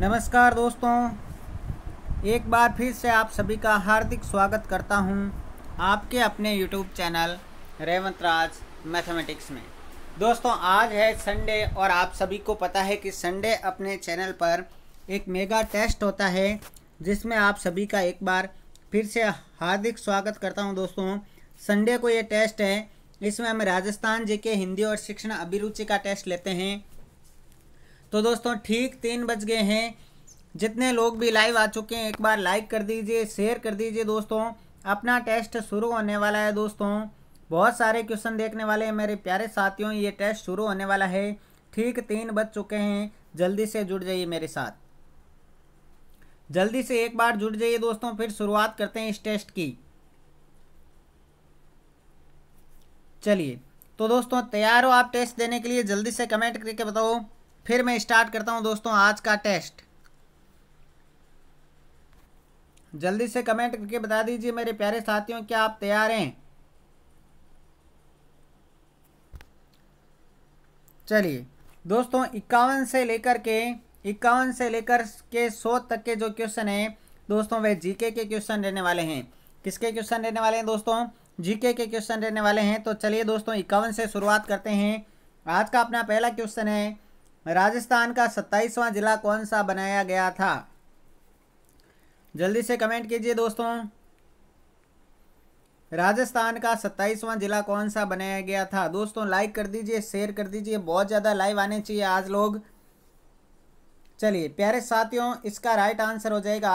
नमस्कार दोस्तों एक बार फिर से आप सभी का हार्दिक स्वागत करता हूं आपके अपने YouTube channel Revant Raj mathematics में दोस्तों आज है संडे और आप सभी को पता है कि संडे अपने चैनल पर एक मेगा टेस्ट होता है जिसमें आप सभी का एक बार फिर से हार्दिक स्वागत करता हूं दोस्तों संडे को ये टेस्ट है इसमें हम राजस्थान जी के हिंदी और शिक्षण अभिरुचि का टेस्ट लेते हैं तो दोस्तों ठीक तीन बज गए हैं जितने लोग भी लाइव आ चुके हैं एक बार लाइक कर दीजिए शेयर कर दीजिए दोस्तों अपना टेस्ट शुरू होने वाला है दोस्तों बहुत सारे क्वेश्चन देखने वाले हैं मेरे प्यारे साथियों ये टेस्ट शुरू होने वाला है ठीक तीन बज चुके हैं जल्दी से जुड़ जाइए मेरे साथ जल्दी से एक बार जुड़ जाइए दोस्तों फिर शुरुआत करते हैं इस टेस्ट की चलिए तो दोस्तों तैयार हो आप टेस्ट देने के लिए जल्दी से कमेंट करके बताओ फिर मैं स्टार्ट करता हूँ दोस्तों आज का टेस्ट जल्दी से कमेंट करके बता दीजिए मेरे प्यारे साथियों क्या आप तैयार हैं चलिए दोस्तों इक्यावन से लेकर के इक्यावन से लेकर के सौ तक के जो क्वेश्चन हैं दोस्तों वे जीके के क्वेश्चन रहने वाले हैं किसके क्वेश्चन रहने वाले हैं दोस्तों जीके के क्वेश्चन रहने वाले हैं तो चलिए दोस्तों इक्यावन से शुरुआत करते हैं आज का अपना पहला क्वेश्चन है राजस्थान का सत्ताईसवां जिला कौन सा बनाया गया था जल्दी से कमेंट कीजिए दोस्तों राजस्थान का सत्ताईसवां जिला कौन सा बनाया गया था दोस्तों लाइक कर दीजिए शेयर कर दीजिए बहुत ज़्यादा लाइव आने चाहिए आज लोग चलिए प्यारे साथियों इसका राइट आंसर हो जाएगा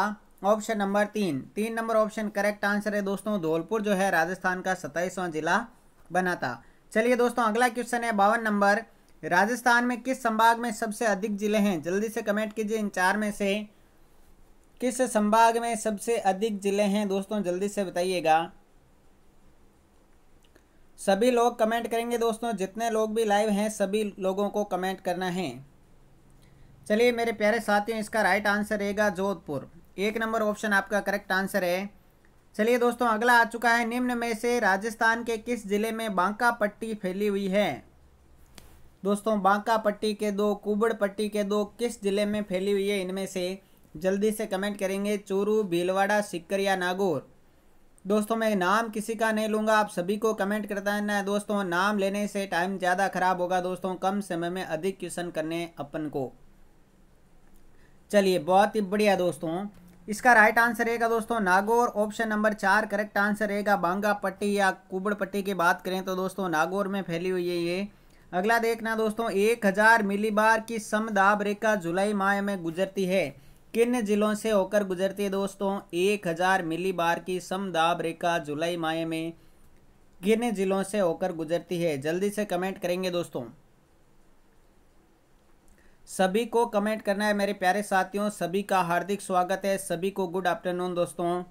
ऑप्शन नंबर तीन तीन नंबर ऑप्शन करेक्ट आंसर है दोस्तों धौलपुर जो है राजस्थान का सत्ताईसवां जिला बना था चलिए दोस्तों अगला क्वेश्चन है बावन नंबर राजस्थान में किस संभाग में सबसे अधिक जिले हैं जल्दी से कमेंट कीजिए इन चार में से किस संभाग में सबसे अधिक जिले हैं दोस्तों जल्दी से बताइएगा सभी लोग कमेंट करेंगे दोस्तों जितने लोग भी लाइव हैं सभी लोगों को कमेंट करना है चलिए मेरे प्यारे साथियों इसका राइट आंसर रहेगा जोधपुर एक नंबर ऑप्शन आपका करेक्ट आंसर है चलिए दोस्तों अगला आ चुका है निम्न में से राजस्थान के किस जिले में बांका पट्टी फैली हुई है दोस्तों बांका पट्टी के दो कुबड़ पट्टी के दो किस जिले में फैली हुई है इनमें से जल्दी से कमेंट करेंगे चूरू भीलवाड़ा सिक्कर या नागौर दोस्तों मैं नाम किसी का नहीं लूँगा आप सभी को कमेंट करता है ना दोस्तों नाम लेने से टाइम ज़्यादा खराब होगा दोस्तों कम समय में अधिक क्वेश्चन करने अपन को चलिए बहुत ही बढ़िया दोस्तों इसका राइट आंसर रहेगा दोस्तों नागौर ऑप्शन नंबर चार करेक्ट आंसर रहेगा बांगा पट्टी या कुबड़ पट्टी की बात करें तो दोस्तों नागौर में फैली हुई है ये अगला देखना दोस्तों एक हज़ार मिलीबार की समदाब रेखा जुलाई माह में गुजरती है किन जिलों से होकर गुजरती है दोस्तों एक हज़ार मिलीबार की समदाब रेखा जुलाई माह में किन जिलों से होकर गुजरती है जल्दी से कमेंट करेंगे दोस्तों सभी को कमेंट करना है मेरे प्यारे साथियों सभी का हार्दिक स्वागत है सभी को गुड आफ्टरनून दोस्तों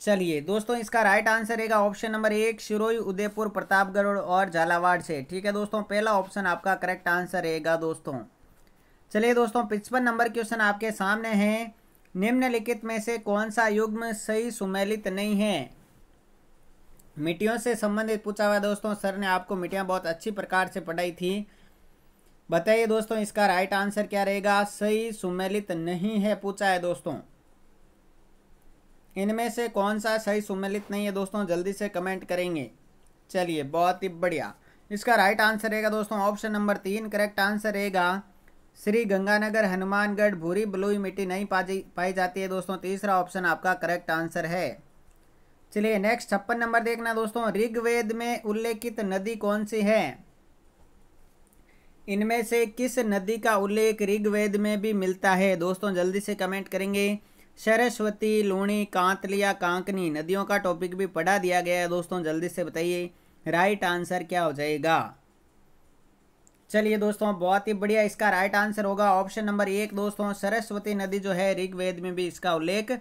चलिए दोस्तों इसका राइट आंसर रहेगा ऑप्शन नंबर एक शिरोई उदयपुर प्रतापगढ़ और झालावाड़ से ठीक है दोस्तों पहला ऑप्शन आपका करेक्ट आंसर रहेगा दोस्तों चलिए दोस्तों पिचपन नंबर क्वेश्चन आपके सामने है निम्नलिखित में से कौन सा युग्म सही सुमेलित नहीं है मिट्टियों से संबंधित पूछा हुआ दोस्तों सर ने आपको मिट्टियाँ बहुत अच्छी प्रकार से पढ़ाई थी बताइए दोस्तों इसका राइट आंसर क्या रहेगा सही सुमेलित नहीं है पूछा है दोस्तों इनमें से कौन सा सही सुमेलित नहीं है दोस्तों जल्दी से कमेंट करेंगे चलिए बहुत ही बढ़िया इसका राइट आंसर रहेगा दोस्तों ऑप्शन नंबर तीन करेक्ट आंसर रहेगा श्री गंगानगर हनुमानगढ़ भूरी बलुई मिट्टी नहीं पाई पाई जाती है दोस्तों तीसरा ऑप्शन आपका करेक्ट आंसर है चलिए नेक्स्ट छप्पन नंबर देखना दोस्तों ऋग्वेद में उल्लेखित नदी कौन सी है इनमें से किस नदी का उल्लेख ऋग्वेद में भी मिलता है दोस्तों जल्दी से कमेंट करेंगे सरस्वती लूणी कांतलिया कांकनी नदियों का टॉपिक भी पढ़ा दिया गया है दोस्तों जल्दी से बताइए राइट आंसर क्या हो जाएगा चलिए दोस्तों बहुत ही बढ़िया इसका राइट आंसर होगा ऑप्शन नंबर एक दोस्तों सरस्वती नदी जो है ऋग्वेद में भी इसका उल्लेख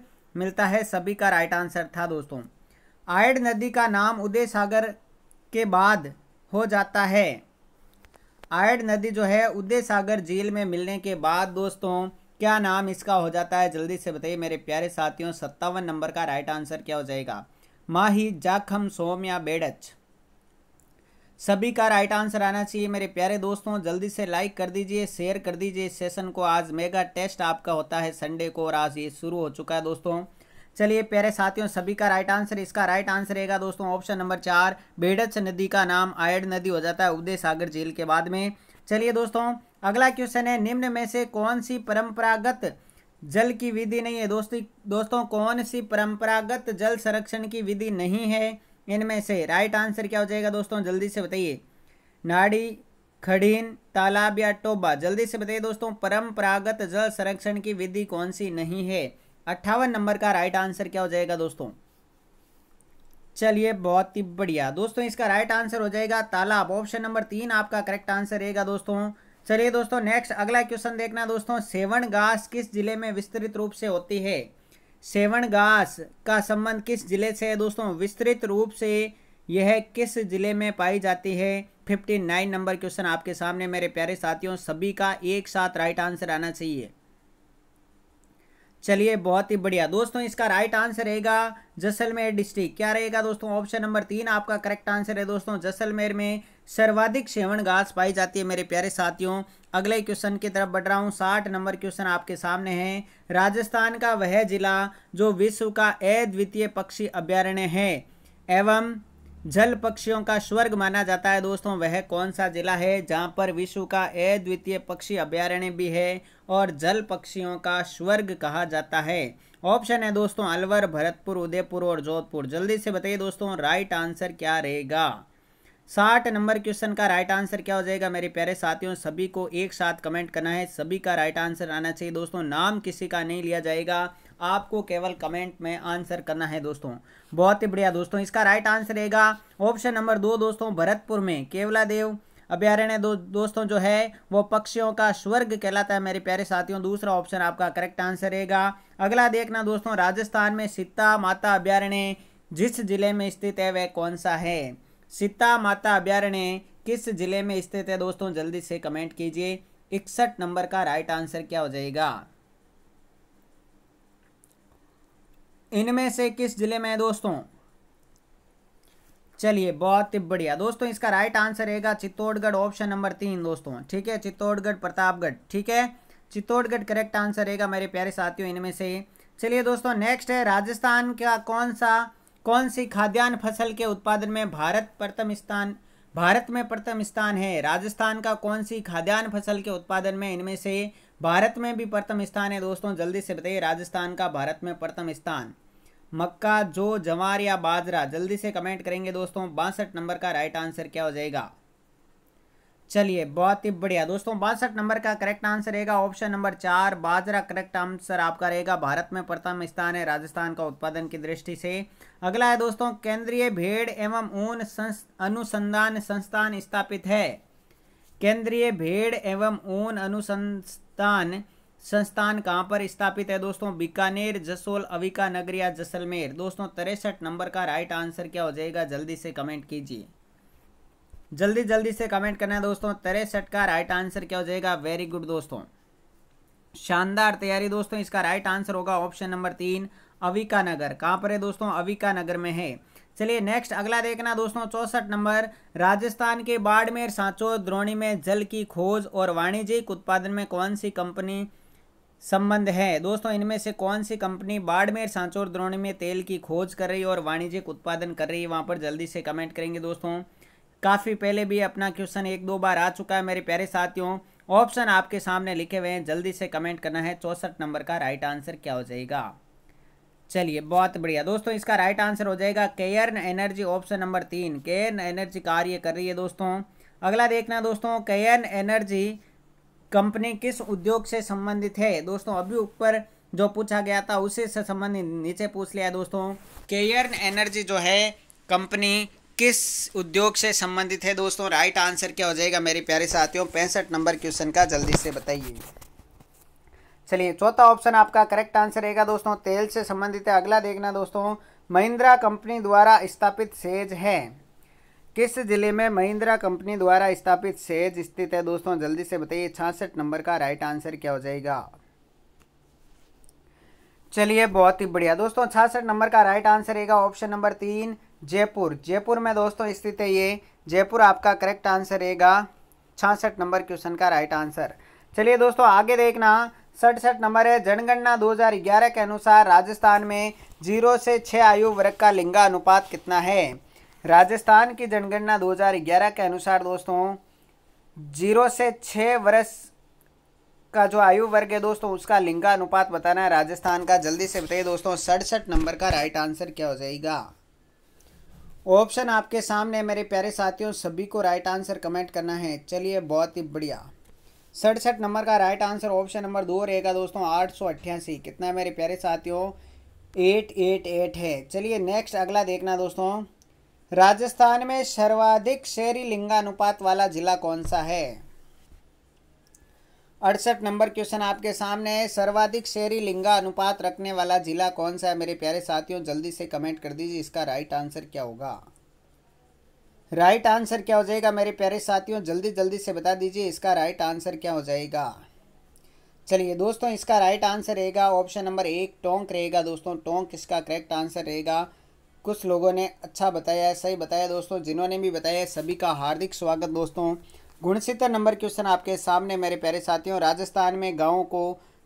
मिलता है सभी का राइट आंसर था दोस्तों आयड नदी का नाम उदय सागर के बाद हो जाता है आयड नदी जो है उदय सागर झील में मिलने के बाद दोस्तों क्या नाम इसका हो जाता है जल्दी से बताइए मेरे प्यारे साथियों सत्तावन नंबर का राइट आंसर क्या हो जाएगा माही जाखम सोम या बेडच सभी का राइट आंसर आना चाहिए मेरे प्यारे दोस्तों जल्दी से लाइक कर दीजिए शेयर कर दीजिए इस सेशन को आज मेगा टेस्ट आपका होता है संडे को और आज ये शुरू हो चुका है दोस्तों चलिए प्यारे साथियों सभी का राइट आंसर इसका राइट आंसर रहेगा दोस्तों ऑप्शन नंबर चार बेडच नदी का नाम आयड नदी हो जाता है उदय सागर झील के बाद में चलिए दोस्तों अगला क्वेश्चन है निम्न में से कौन सी परंपरागत जल की विधि नहीं है दोस्ती दोस्तों कौन सी परंपरागत जल संरक्षण की विधि नहीं है इनमें से राइट आंसर क्या हो जाएगा दोस्तों जल्दी से बताइए नाड़ी खड़ीन तालाब या टोबा जल्दी से बताइए दोस्तों परंपरागत जल संरक्षण की विधि कौन सी नहीं है अट्ठावन नंबर का राइट आंसर क्या हो जाएगा दोस्तों चलिए बहुत ही बढ़िया दोस्तों इसका राइट आंसर हो जाएगा तालाब ऑप्शन नंबर तीन आपका करेक्ट आंसर रहेगा दोस्तों चलिए दोस्तों नेक्स्ट अगला क्वेश्चन देखना दोस्तों सेवन घास किस जिले में विस्तृत रूप से होती है सेवन घास का संबंध किस जिले से है दोस्तों विस्तृत रूप से यह किस जिले में पाई जाती है फिफ्टी नाइन नंबर क्वेश्चन आपके सामने मेरे प्यारे साथियों सभी का एक साथ राइट आंसर आना चाहिए चलिए बहुत ही बढ़िया दोस्तों इसका राइट आंसर रहेगा जैसलमेर डिस्ट्रिक्ट क्या रहेगा दोस्तों ऑप्शन नंबर तीन आपका करेक्ट आंसर है दोस्तों जैसलमेर में सर्वाधिक सेवन घास पाई जाती है मेरे प्यारे साथियों अगले क्वेश्चन की तरफ बढ़ रहा हूँ साठ नंबर क्वेश्चन आपके सामने है राजस्थान का वह जिला जो विश्व का अद्वितीय पक्षी अभ्यारण्य है एवं जल पक्षियों का स्वर्ग माना जाता है दोस्तों वह कौन सा जिला है जहाँ पर विश्व का अद्वितीय पक्षी अभ्यारण्य भी है और जल पक्षियों का स्वर्ग कहा जाता है ऑप्शन है दोस्तों अलवर भरतपुर उदयपुर और जोधपुर जल्दी से बताइए दोस्तों राइट आंसर क्या रहेगा साठ नंबर क्वेश्चन का राइट आंसर क्या हो जाएगा मेरे प्यारे साथियों सभी को एक साथ कमेंट करना है सभी का राइट आंसर आना चाहिए दोस्तों नाम किसी का नहीं लिया जाएगा आपको केवल कमेंट में आंसर करना है दोस्तों बहुत ही बढ़िया दोस्तों इसका राइट आंसर रहेगा ऑप्शन नंबर दो दोस्तों भरतपुर में केवला देव अभ्यारण्य दो, दोस्तों जो है वो पक्षियों का स्वर्ग कहलाता है मेरे प्यारे साथियों दूसरा ऑप्शन आपका करेक्ट आंसर रहेगा अगला देखना दोस्तों राजस्थान में सीता माता अभ्यारण्य जिस जिले में स्थित है वह कौन सा है सीता माता अभ्यारण्य किस जिले में स्थित है दोस्तों जल्दी से कमेंट कीजिए इकसठ नंबर का राइट आंसर क्या हो जाएगा इनमें से किस जिले में है दोस्तों चलिए बहुत बढ़िया दोस्तों इसका राइट आंसर रहेगा चित्तौड़गढ़ ऑप्शन नंबर तीन दोस्तों ठीक है चित्तौड़गढ़ प्रतापगढ़ ठीक है चित्तौड़गढ़ करेक्ट आंसर रहेगा मेरे प्यारे साथियों इनमें से चलिए दोस्तों नेक्स्ट है राजस्थान का कौन सा कौन सी खाद्यान्न फसल के उत्पादन में भारत प्रथम स्थान भारत में प्रथम स्थान है राजस्थान का कौन सी खाद्यान्न फसल के उत्पादन में इनमें से भारत में भी प्रथम स्थान है दोस्तों जल्दी से बताइए राजस्थान का भारत में प्रथम स्थान मक्का जो जवार या बाजरा जल्दी से कमेंट करेंगे दोस्तों बासठ नंबर का राइट आंसर क्या हो जाएगा चलिए बहुत ही बढ़िया दोस्तों बासठ नंबर का करेक्ट आंसर रहेगा ऑप्शन नंबर चार बाजरा करेक्ट आंसर आपका रहेगा भारत में प्रथम स्थान है राजस्थान का उत्पादन की दृष्टि से अगला है दोस्तों केंद्रीय भेड़ एवं ऊन संस, अनुसंधान संस्थान स्थापित है केंद्रीय भेड़ एवं ऊन अनुसंधान संस्थान कहाँ पर स्थापित है दोस्तों बीकानेर जसोल अविका नगरिया जैसलमेर दोस्तों तिरसठ नंबर का राइट आंसर क्या हो जाएगा जल्दी से कमेंट कीजिए जल्दी जल्दी से कमेंट करना दोस्तों सेट का राइट आंसर क्या हो जाएगा वेरी गुड दोस्तों शानदार तैयारी दोस्तों इसका राइट आंसर होगा ऑप्शन नंबर तीन अविका नगर कहाँ पर है दोस्तों अविका नगर में है चलिए नेक्स्ट अगला देखना दोस्तों चौसठ नंबर राजस्थान के बाड़मेर सांचो द्रोणी में जल की खोज और वाणिज्यिक उत्पादन में कौन सी कंपनी संबंध है दोस्तों इनमें से कौन सी कंपनी बाड़मेर सांचोर द्रोणी में तेल की खोज कर रही है और वाणिज्यिक उत्पादन कर रही है वहाँ पर जल्दी से कमेंट करेंगे दोस्तों काफ़ी पहले भी अपना क्वेश्चन एक दो बार आ चुका है मेरे प्यारे साथियों ऑप्शन आपके सामने लिखे हुए हैं जल्दी से कमेंट करना है चौंसठ नंबर का राइट आंसर क्या हो जाएगा चलिए बहुत बढ़िया दोस्तों इसका राइट आंसर हो जाएगा केयर्न एनर्जी ऑप्शन नंबर तीन केयर्न एनर्जी कार्य कर रही है दोस्तों अगला देखना दोस्तों केयर्न एनर्जी कंपनी किस उद्योग से संबंधित है दोस्तों अभी ऊपर जो पूछा गया था उसी से संबंधित नीचे पूछ लिया दोस्तों केयर्न एनर्जी जो है कंपनी किस उद्योग से संबंधित है दोस्तों राइट आंसर क्या हो जाएगा मेरे प्यारे साथियों पैंसठ नंबर क्वेश्चन का जल्दी से बताइए चलिए चौथा ऑप्शन आपका करेक्ट आंसर रहेगा दोस्तों तेल से संबंधित है अगला देखना दोस्तों महिंद्रा कंपनी द्वारा स्थापित सेज है किस जिले में महिंद्रा कंपनी द्वारा स्थापित सेज स्थित है दोस्तों जल्दी से बताइए छियासठ नंबर का राइट आंसर क्या हो जाएगा चलिए बहुत ही बढ़िया दोस्तों छियासठ नंबर का राइट आंसर रहेगा ऑप्शन नंबर तीन जयपुर जयपुर में दोस्तों स्थित है ये जयपुर आपका करेक्ट आंसर रहेगा छासठ नंबर क्वेश्चन का राइट आंसर चलिए दोस्तों आगे देखना सड़सठ नंबर है जनगणना 2011 के अनुसार राजस्थान में जीरो से छः आयु वर्ग का लिंगा अनुपात कितना है राजस्थान की जनगणना 2011 के अनुसार दोस्तों जीरो से छः वर्ष का जो आयु वर्ग है दोस्तों उसका लिंगा अनुपात बताना है राजस्थान का जल्दी से बताइए दोस्तों सड़सठ नंबर का राइट आंसर क्या हो जाएगा ऑप्शन आपके सामने मेरे प्यारे साथियों सभी को राइट आंसर कमेंट करना है चलिए बहुत ही बढ़िया सड़सठ नंबर का राइट आंसर ऑप्शन नंबर दो रहेगा दोस्तों आठ सौ अट्ठासी कितना मेरे प्यारे साथियों एट एट एट है चलिए नेक्स्ट अगला देखना दोस्तों राजस्थान में सर्वाधिक शहरी लिंगानुपात वाला जिला कौन सा है अड़सठ नंबर क्वेश्चन आपके सामने है सर्वाधिक शहरी लिंगा अनुपात रखने वाला जिला कौन सा है मेरे प्यारे साथियों जल्दी से कमेंट कर दीजिए इसका राइट आंसर क्या होगा राइट आंसर क्या हो जाएगा मेरे प्यारे साथियों जल्दी जल्दी से बता दीजिए इसका राइट आंसर क्या हो जाएगा चलिए दोस्तों इसका राइट आंसर रहेगा ऑप्शन नंबर एक टोंक रहेगा दोस्तों टोंक इसका करेक्ट आंसर रहेगा कुछ लोगों ने अच्छा बताया है सही बताया दोस्तों जिन्होंने भी बताया सभी का हार्दिक स्वागत दोस्तों गुणसितर नंबर क्वेश्चन आपके सामने मेरे प्यारे साथियों राजस्थान में गांवों को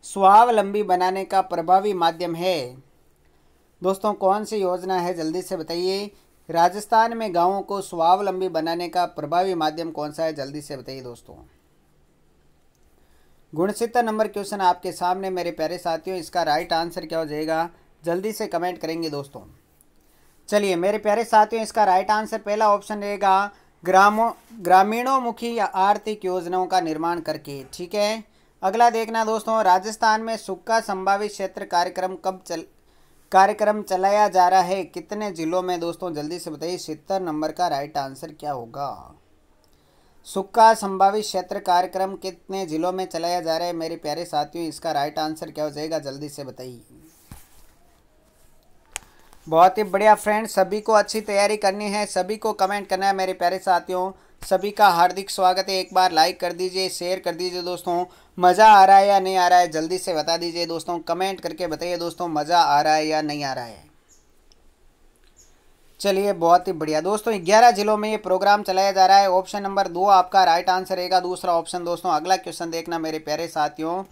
स्वावलंबी बनाने का प्रभावी माध्यम है दोस्तों कौन सी योजना है जल्दी से बताइए राजस्थान में गाँवों को स्वावलंबी बनाने का प्रभावी माध्यम कौन सा है जल्दी से बताइए दोस्तों गुणसितर नंबर क्वेश्चन आपके सामने मेरे प्यारे साथियों इसका राइट आंसर क्या हो जाएगा जल्दी से कमेंट करेंगे दोस्तों चलिए मेरे प्यारे साथियों इसका राइट आंसर पहला ऑप्शन रहेगा ग्रामों ग्रामीणों मुखी या आर्थिक योजनाओं का निर्माण करके ठीक है अगला देखना दोस्तों राजस्थान में सुक्का संभावित क्षेत्र कार्यक्रम कब चल कार्यक्रम चलाया जा रहा है कितने ज़िलों में दोस्तों जल्दी से बताइए सितर नंबर का राइट आंसर क्या होगा सुक्का संभावित क्षेत्र कार्यक्रम कितने ज़िलों में चलाया जा रहा है मेरे प्यारे साथियों इसका राइट आंसर क्या हो जाएगा जल्दी से बताइए बहुत ही बढ़िया फ्रेंड सभी को अच्छी तैयारी करनी है सभी को कमेंट करना है मेरे प्यारे साथियों सभी का हार्दिक स्वागत है एक बार लाइक कर दीजिए शेयर कर दीजिए दोस्तों मज़ा आ रहा है या नहीं आ रहा है जल्दी से बता दीजिए दोस्तों कमेंट करके बताइए दोस्तों मज़ा आ रहा है या नहीं आ रहा है चलिए बहुत ही बढ़िया दोस्तों ग्यारह जिलों में ये प्रोग्राम चलाया जा रहा है ऑप्शन नंबर दो आपका राइट आंसर रहेगा दूसरा ऑप्शन दोस्तों अगला क्वेश्चन देखना मेरे प्यारे साथियों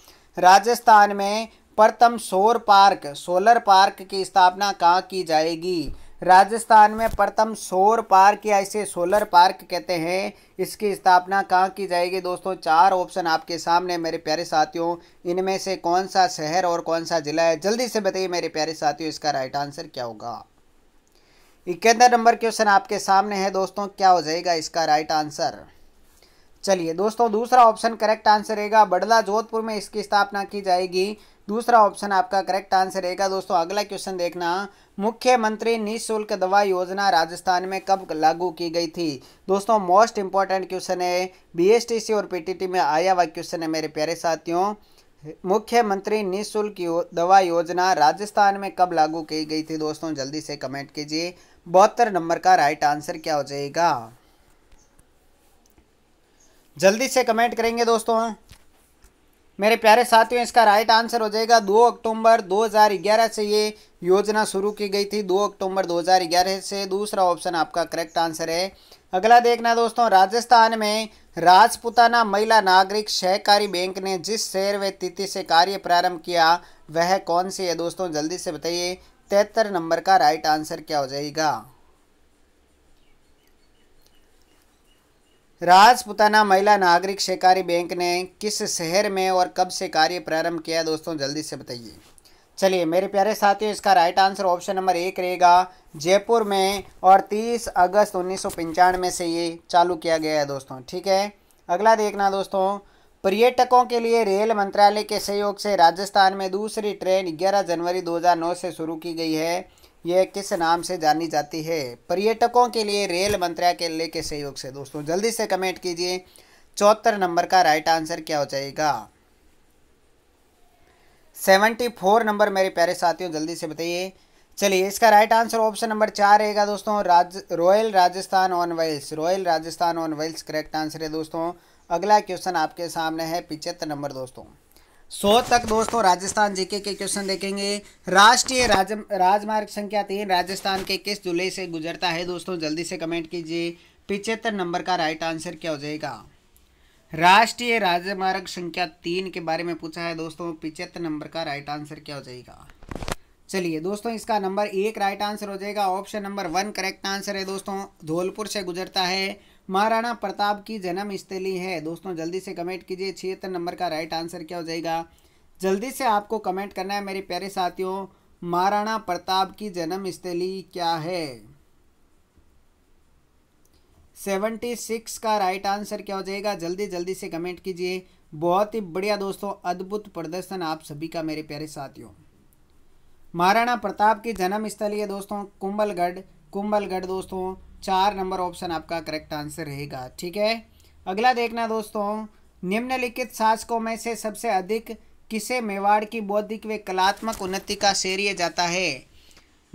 राजस्थान में प्रथम सौर पार्क सोलर पार्क की स्थापना कहाँ की जाएगी राजस्थान में प्रथम सौर पार्क या इसे सोलर पार्क कहते हैं इसकी स्थापना कहाँ की जाएगी दोस्तों चार ऑप्शन आपके सामने मेरे प्यारे साथियों इनमें से कौन सा शहर और कौन सा जिला है जल्दी से बताइए मेरे प्यारे साथियों इसका राइट आंसर क्या होगा इक्यातर नंबर क्वेश्चन आपके सामने है दोस्तों क्या हो जाएगा इसका राइट आंसर चलिए दोस्तों दूसरा ऑप्शन करेक्ट आंसर रहेगा बड़ला जोधपुर में इसकी स्थापना की जाएगी दूसरा ऑप्शन आपका करेक्ट आंसर रहेगा दोस्तों अगला क्वेश्चन देखना मुख्यमंत्री निःशुल्क दवा योजना राजस्थान में कब लागू की गई थी दोस्तों मोस्ट इंपॉर्टेंट क्वेश्चन है बीएसटीसी और पीटीटी में आया हुआ क्वेश्चन है मेरे प्यारे साथियों मुख्यमंत्री निःशुल्क यो, दवा योजना राजस्थान में कब लागू की गई थी दोस्तों जल्दी से कमेंट कीजिए बहत्तर नंबर का राइट आंसर क्या हो जाएगा जल्दी से कमेंट करेंगे दोस्तों मेरे प्यारे साथियों इसका राइट आंसर हो जाएगा 2 अक्टूबर 2011 से ये योजना शुरू की गई थी 2 अक्टूबर 2011 से दूसरा ऑप्शन आपका करेक्ट आंसर है अगला देखना दोस्तों राजस्थान में राजपुताना महिला नागरिक सहकारी बैंक ने जिस शहर व तिथि से कार्य प्रारंभ किया वह कौन सी है दोस्तों जल्दी से बताइए तिहत्तर नंबर का राइट आंसर क्या हो जाएगा राजपुताना महिला नागरिक सहकारी बैंक ने किस शहर में और कब से कार्य प्रारंभ किया दोस्तों जल्दी से बताइए चलिए मेरे प्यारे साथियों इसका राइट आंसर ऑप्शन नंबर एक रहेगा जयपुर में और 30 अगस्त उन्नीस में से ये चालू किया गया है दोस्तों ठीक है अगला देखना दोस्तों पर्यटकों के लिए रेल मंत्रालय के सहयोग से राजस्थान में दूसरी ट्रेन 11 जनवरी 2009 से शुरू की गई है ये किस नाम से जानी जाती है पर्यटकों के लिए रेल मंत्रालय के सहयोग से दोस्तों जल्दी से कमेंट कीजिए चौहत्तर नंबर का राइट आंसर क्या हो जाएगा सेवेंटी फोर नंबर मेरे प्यारे साथियों जल्दी से बताइए चलिए इसका राइट आंसर ऑप्शन नंबर चार रहेगा दोस्तों राज royal Rajasthan on wheels royal Rajasthan on wheels correct answer है दोस्तों अगला क्वेश्चन आपके सामने है पिचहत्तर नंबर दोस्तों सौ तक दोस्तों राजस्थान जीके के क्वेश्चन देखेंगे राष्ट्रीय राज राजमार्ग संख्या तीन राजस्थान के किस जिले से गुजरता है दोस्तों जल्दी से कमेंट कीजिए पिचहत्तर नंबर का राइट आंसर क्या हो जाएगा राष्ट्रीय राजमार्ग संख्या तीन के बारे में पूछा है दोस्तों पिचहत्तर नंबर का राइट आंसर क्या हो जाएगा चलिए दोस्तों इसका नंबर एक राइट आंसर हो जाएगा option number one correct answer है दोस्तों धौलपुर से गुजरता है महाराणा प्रताप की जन्म स्थली है दोस्तों जल्दी से कमेंट कीजिए छिहत्तर नंबर का राइट आंसर क्या हो जाएगा जल्दी से आपको कमेंट करना है मेरे प्यारे साथियों महाराणा प्रताप की जन्म स्थली क्या है सेवेंटी सिक्स का राइट आंसर क्या हो जाएगा जल्दी जल्दी से कमेंट कीजिए बहुत ही बढ़िया दोस्तों अद्भुत प्रदर्शन आप सभी का मेरे प्यारे साथियों महाराणा प्रताप की जन्म स्थली है दोस्तों कुंभलगढ़ कुंभलगढ़ दोस्तों चार नंबर ऑप्शन आपका करेक्ट आंसर रहेगा ठीक है अगला देखना दोस्तों निम्नलिखित शासकों में से सबसे अधिक किसे मेवाड़ की बौद्धिक व कलात्मक उन्नति का श्रेय जाता है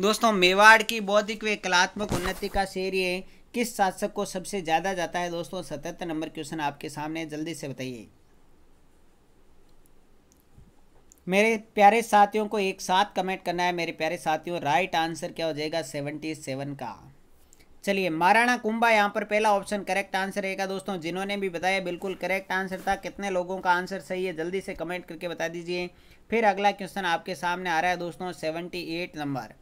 दोस्तों मेवाड़ की बौद्धिक व कलात्मक उन्नति का श्रेय किस शासक को सबसे ज़्यादा जाता है दोस्तों सतहत्तर नंबर क्वेश्चन आपके सामने जल्दी से बताइए मेरे प्यारे साथियों को एक साथ कमेंट करना है मेरे प्यारे साथियों राइट आंसर क्या हो जाएगा सेवेंटी सेवन का चलिए महाराणा कुंभा यहाँ पर पहला ऑप्शन करेक्ट आंसर रहेगा दोस्तों जिन्होंने भी बताया बिल्कुल करेक्ट आंसर था कितने लोगों का आंसर सही है जल्दी से कमेंट करके बता दीजिए फिर अगला क्वेश्चन आपके सामने आ रहा है दोस्तों seventy eight number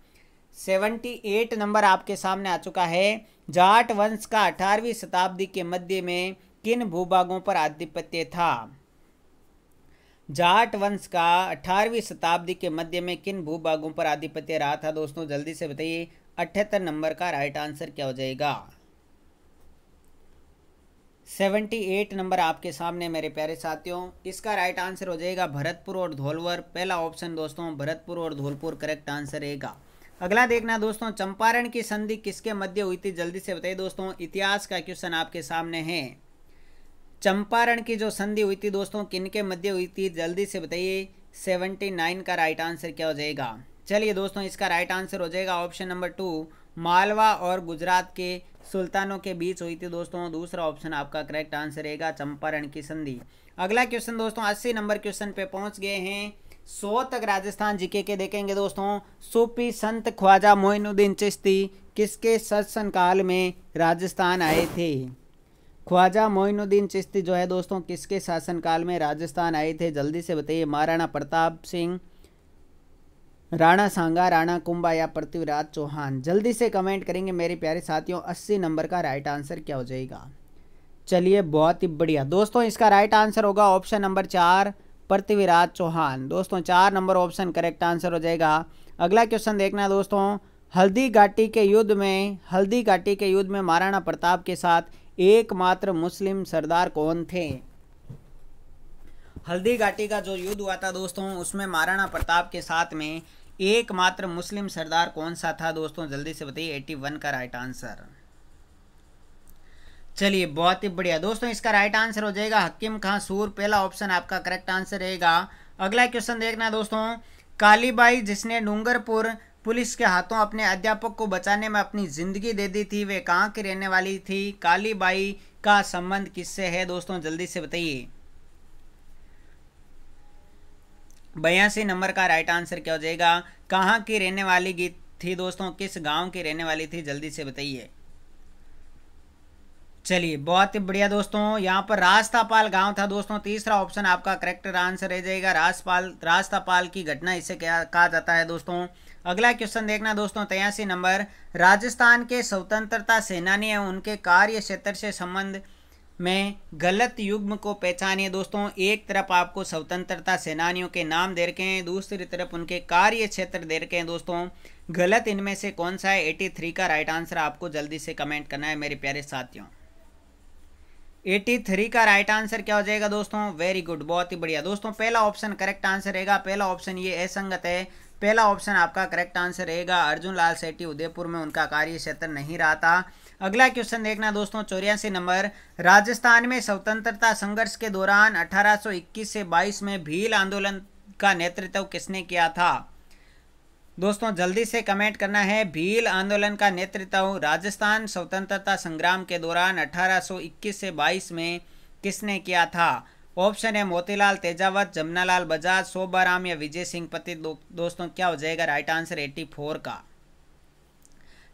seventy eight number आपके सामने आ चुका है जाट वंश का अठारहवीं शताब्दी के मध्य में किन भूभागों पर आधिपत्य था जाट वंश का अठारहवीं शताब्दी के मध्य में किन भूभागों पर आधिपत्य रहा था दोस्तों जल्दी से बताइए अठहत्तर नंबर का राइट आंसर क्या हो जाएगा सेवेंटी एट नंबर आपके सामने मेरे प्यारे साथियों इसका राइट आंसर हो जाएगा भरतपुर और धौलवर पहला ऑप्शन दोस्तों भरतपुर और धौलपुर करेक्ट आंसर रहेगा अगला देखना दोस्तों चंपारण की संधि किसके मध्य हुई थी जल्दी से बताइए दोस्तों इतिहास का क्वेश्चन आपके सामने है चंपारण की जो संधि हुई थी दोस्तों किन के मध्य हुई थी जल्दी से बताइए सेवेंटी नाइन का राइट आंसर क्या हो जाएगा चलिए दोस्तों इसका राइट आंसर हो जाएगा ऑप्शन नंबर टू मालवा और गुजरात के सुल्तानों के बीच हुई थी दोस्तों दूसरा ऑप्शन आपका करेक्ट आंसर रहेगा चंपारण की संधि अगला क्वेश्चन दोस्तों अस्सी नंबर क्वेश्चन पे पहुंच गए हैं सौ तक राजस्थान जीके के देखेंगे दोस्तों सूपी संत ख्वाजा मोइनुद्दीन चिश्ती किसके सत्सन काल में राजस्थान आए थे ख्वाजा मोइनुद्दीन चिश्ती जो है दोस्तों किसके शासनकाल में राजस्थान आए थे जल्दी से बताइए महाराणा प्रताप सिंह राणा सांगा राणा कुंभा या पृथ्वीराज चौहान जल्दी से कमेंट करेंगे मेरे प्यारे साथियों 80 नंबर का राइट आंसर क्या हो जाएगा चलिए बहुत ही बढ़िया दोस्तों इसका राइट आंसर होगा ऑप्शन नंबर चार पृथ्वीराज चौहान दोस्तों चार नंबर ऑप्शन करेक्ट आंसर हो जाएगा अगला क्वेश्चन देखना है दोस्तों हल्दी घाटी के युद्ध में हल्दी घाटी के युद्ध में महाराणा प्रताप के साथ एकमात्र मुस्लिम सरदार कौन थे हल्दी घाटी का जो युद्ध हुआ था दोस्तों उसमें महाराणा प्रताप के साथ में एकमात्र मुस्लिम सरदार कौन सा था दोस्तों जल्दी से बताइए 81 का राइट आंसर चलिए बहुत ही बढ़िया दोस्तों इसका राइट आंसर हो जाएगा हकीम खां सूर पहला ऑप्शन आपका करेक्ट आंसर रहेगा अगला क्वेश्चन देखना दोस्तों कालीबाई जिसने डूंगरपुर पुलिस के हाथों अपने अध्यापक को बचाने में अपनी ज़िंदगी दे दी थी वे कहाँ की रहने वाली थी कालीबाई का संबंध किससे है दोस्तों जल्दी से बताइए बयासी नंबर का राइट आंसर क्या हो जाएगा कहाँ की रहने वाली गीत थी दोस्तों किस गांव की रहने वाली थी जल्दी से बताइए चलिए बहुत ही बढ़िया दोस्तों यहाँ पर रास्तापाल गांव था दोस्तों तीसरा ऑप्शन आपका करेक्ट आंसर रह जाएगा राजपाल रास्तापाल की घटना इसे क्या कहा जाता है दोस्तों अगला क्वेश्चन देखना दोस्तों तेयासी नंबर राजस्थान के स्वतंत्रता सेनानी है उनके कार्य क्षेत्र से संबंध में गलत युग्म को पहचानिए दोस्तों एक तरफ आपको स्वतंत्रता सेनानियों के नाम दे रखे हैं दूसरी तरफ उनके कार्य क्षेत्र दे रखे हैं दोस्तों गलत इनमें से कौन सा है 83 का राइट आंसर आपको जल्दी से कमेंट करना है मेरे प्यारे साथियों 83 का राइट आंसर क्या हो जाएगा दोस्तों वेरी गुड बहुत ही बढ़िया दोस्तों पहला ऑप्शन करेक्ट आंसर रहेगा पहला ऑप्शन ये असंगत है पहला ऑप्शन आपका करेक्ट आंसर रहेगा अर्जुन लाल सेठी उदयपुर में उनका कार्य क्षेत्र नहीं रहा था अगला क्वेश्चन देखना दोस्तों चौरासी नंबर राजस्थान में स्वतंत्रता संघर्ष के दौरान 1821 से 22 में भील आंदोलन का नेतृत्व किसने किया था दोस्तों जल्दी से कमेंट करना है भील आंदोलन का नेतृत्व राजस्थान स्वतंत्रता संग्राम के दौरान अठारह से बाईस में किसने किया था ऑप्शन है मोतीलाल तेजावत जमनालाल बजाज सोबाराम या विजय सिंह पति दो, दोस्तों क्या हो जाएगा राइट आंसर 84 का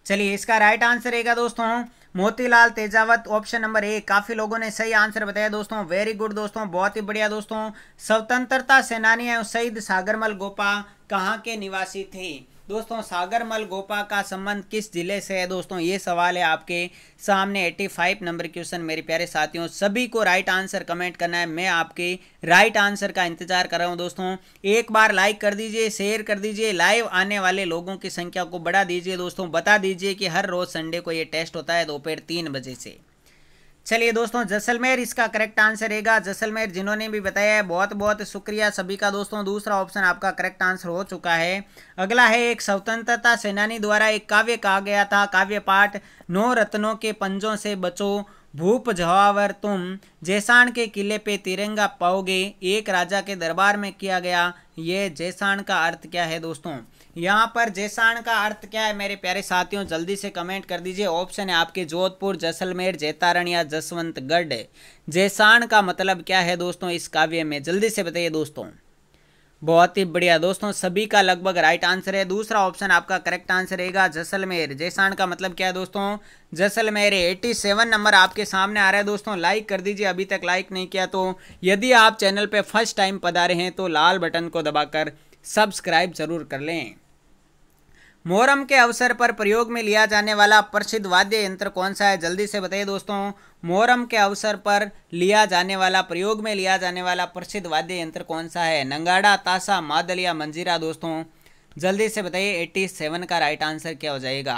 चलिए इसका राइट आंसर रहेगा दोस्तों Motilal Tejawat option number A काफी लोगों ने सही आंसर बताया दोस्तों वेरी गुड दोस्तों बहुत ही बढ़िया दोस्तों स्वतंत्रता सेनानी है शहीद सागरमल गोपा कहाँ के निवासी थे दोस्तों सागरमल गोपा का संबंध किस जिले से है दोस्तों ये सवाल है आपके सामने 85 नंबर क्वेश्चन मेरे प्यारे साथियों सभी को राइट आंसर कमेंट करना है मैं आपके राइट आंसर का इंतजार कर रहा हूँ दोस्तों एक बार लाइक कर दीजिए शेयर कर दीजिए लाइव आने वाले लोगों की संख्या को बढ़ा दीजिए दोस्तों बता दीजिए कि हर रोज़ संडे को ये टेस्ट होता है दोपहर तीन बजे से चलिए दोस्तों जैसलमेर इसका करेक्ट आंसर रहेगा जैसलमेर जिन्होंने भी बताया है बहुत बहुत शुक्रिया सभी का दोस्तों दूसरा ऑप्शन आपका करेक्ट आंसर हो चुका है अगला है एक स्वतंत्रता सेनानी द्वारा एक काव्य कहा गया था काव्य पाठ नौ रत्नों के पंजों से बचो भूप जवावर तुम जैसाण के किले पे तिरंगा पाओगे एक राजा के दरबार में किया गया ये जैसाण का अर्थ क्या है दोस्तों यहाँ पर जैसाण का अर्थ क्या है मेरे प्यारे साथियों जल्दी से कमेंट कर दीजिए ऑप्शन है आपके जोधपुर जैसलमेर जैतारण या जसवंतगढ़ जैसाण का मतलब क्या है दोस्तों इस काव्य में जल्दी से बताइए दोस्तों बहुत ही बढ़िया दोस्तों सभी का लगभग राइट आंसर है दूसरा ऑप्शन आपका करेक्ट आंसर रहेगा जैसलमेर जैसान का मतलब क्या है दोस्तों जैसलमेर एट्टी सेवन नंबर आपके सामने आ रहा है दोस्तों लाइक कर दीजिए अभी तक लाइक नहीं किया तो यदि आप चैनल पर फर्स्ट टाइम पधारे हैं तो लाल बटन को दबाकर सब्सक्राइब जरूर कर लें मोहरम के अवसर पर प्रयोग में लिया जाने वाला प्रसिद्ध वाद्य यंत्र कौन सा है जल्दी से बताइए दोस्तों मोहरम के अवसर पर लिया जाने वाला प्रयोग में लिया जाने वाला प्रसिद्ध वाद्य यंत्र कौन सा है नंगाड़ा तासा मादलिया मंजीरा दोस्तों जल्दी से बताइए 87 का राइट आंसर क्या हो जाएगा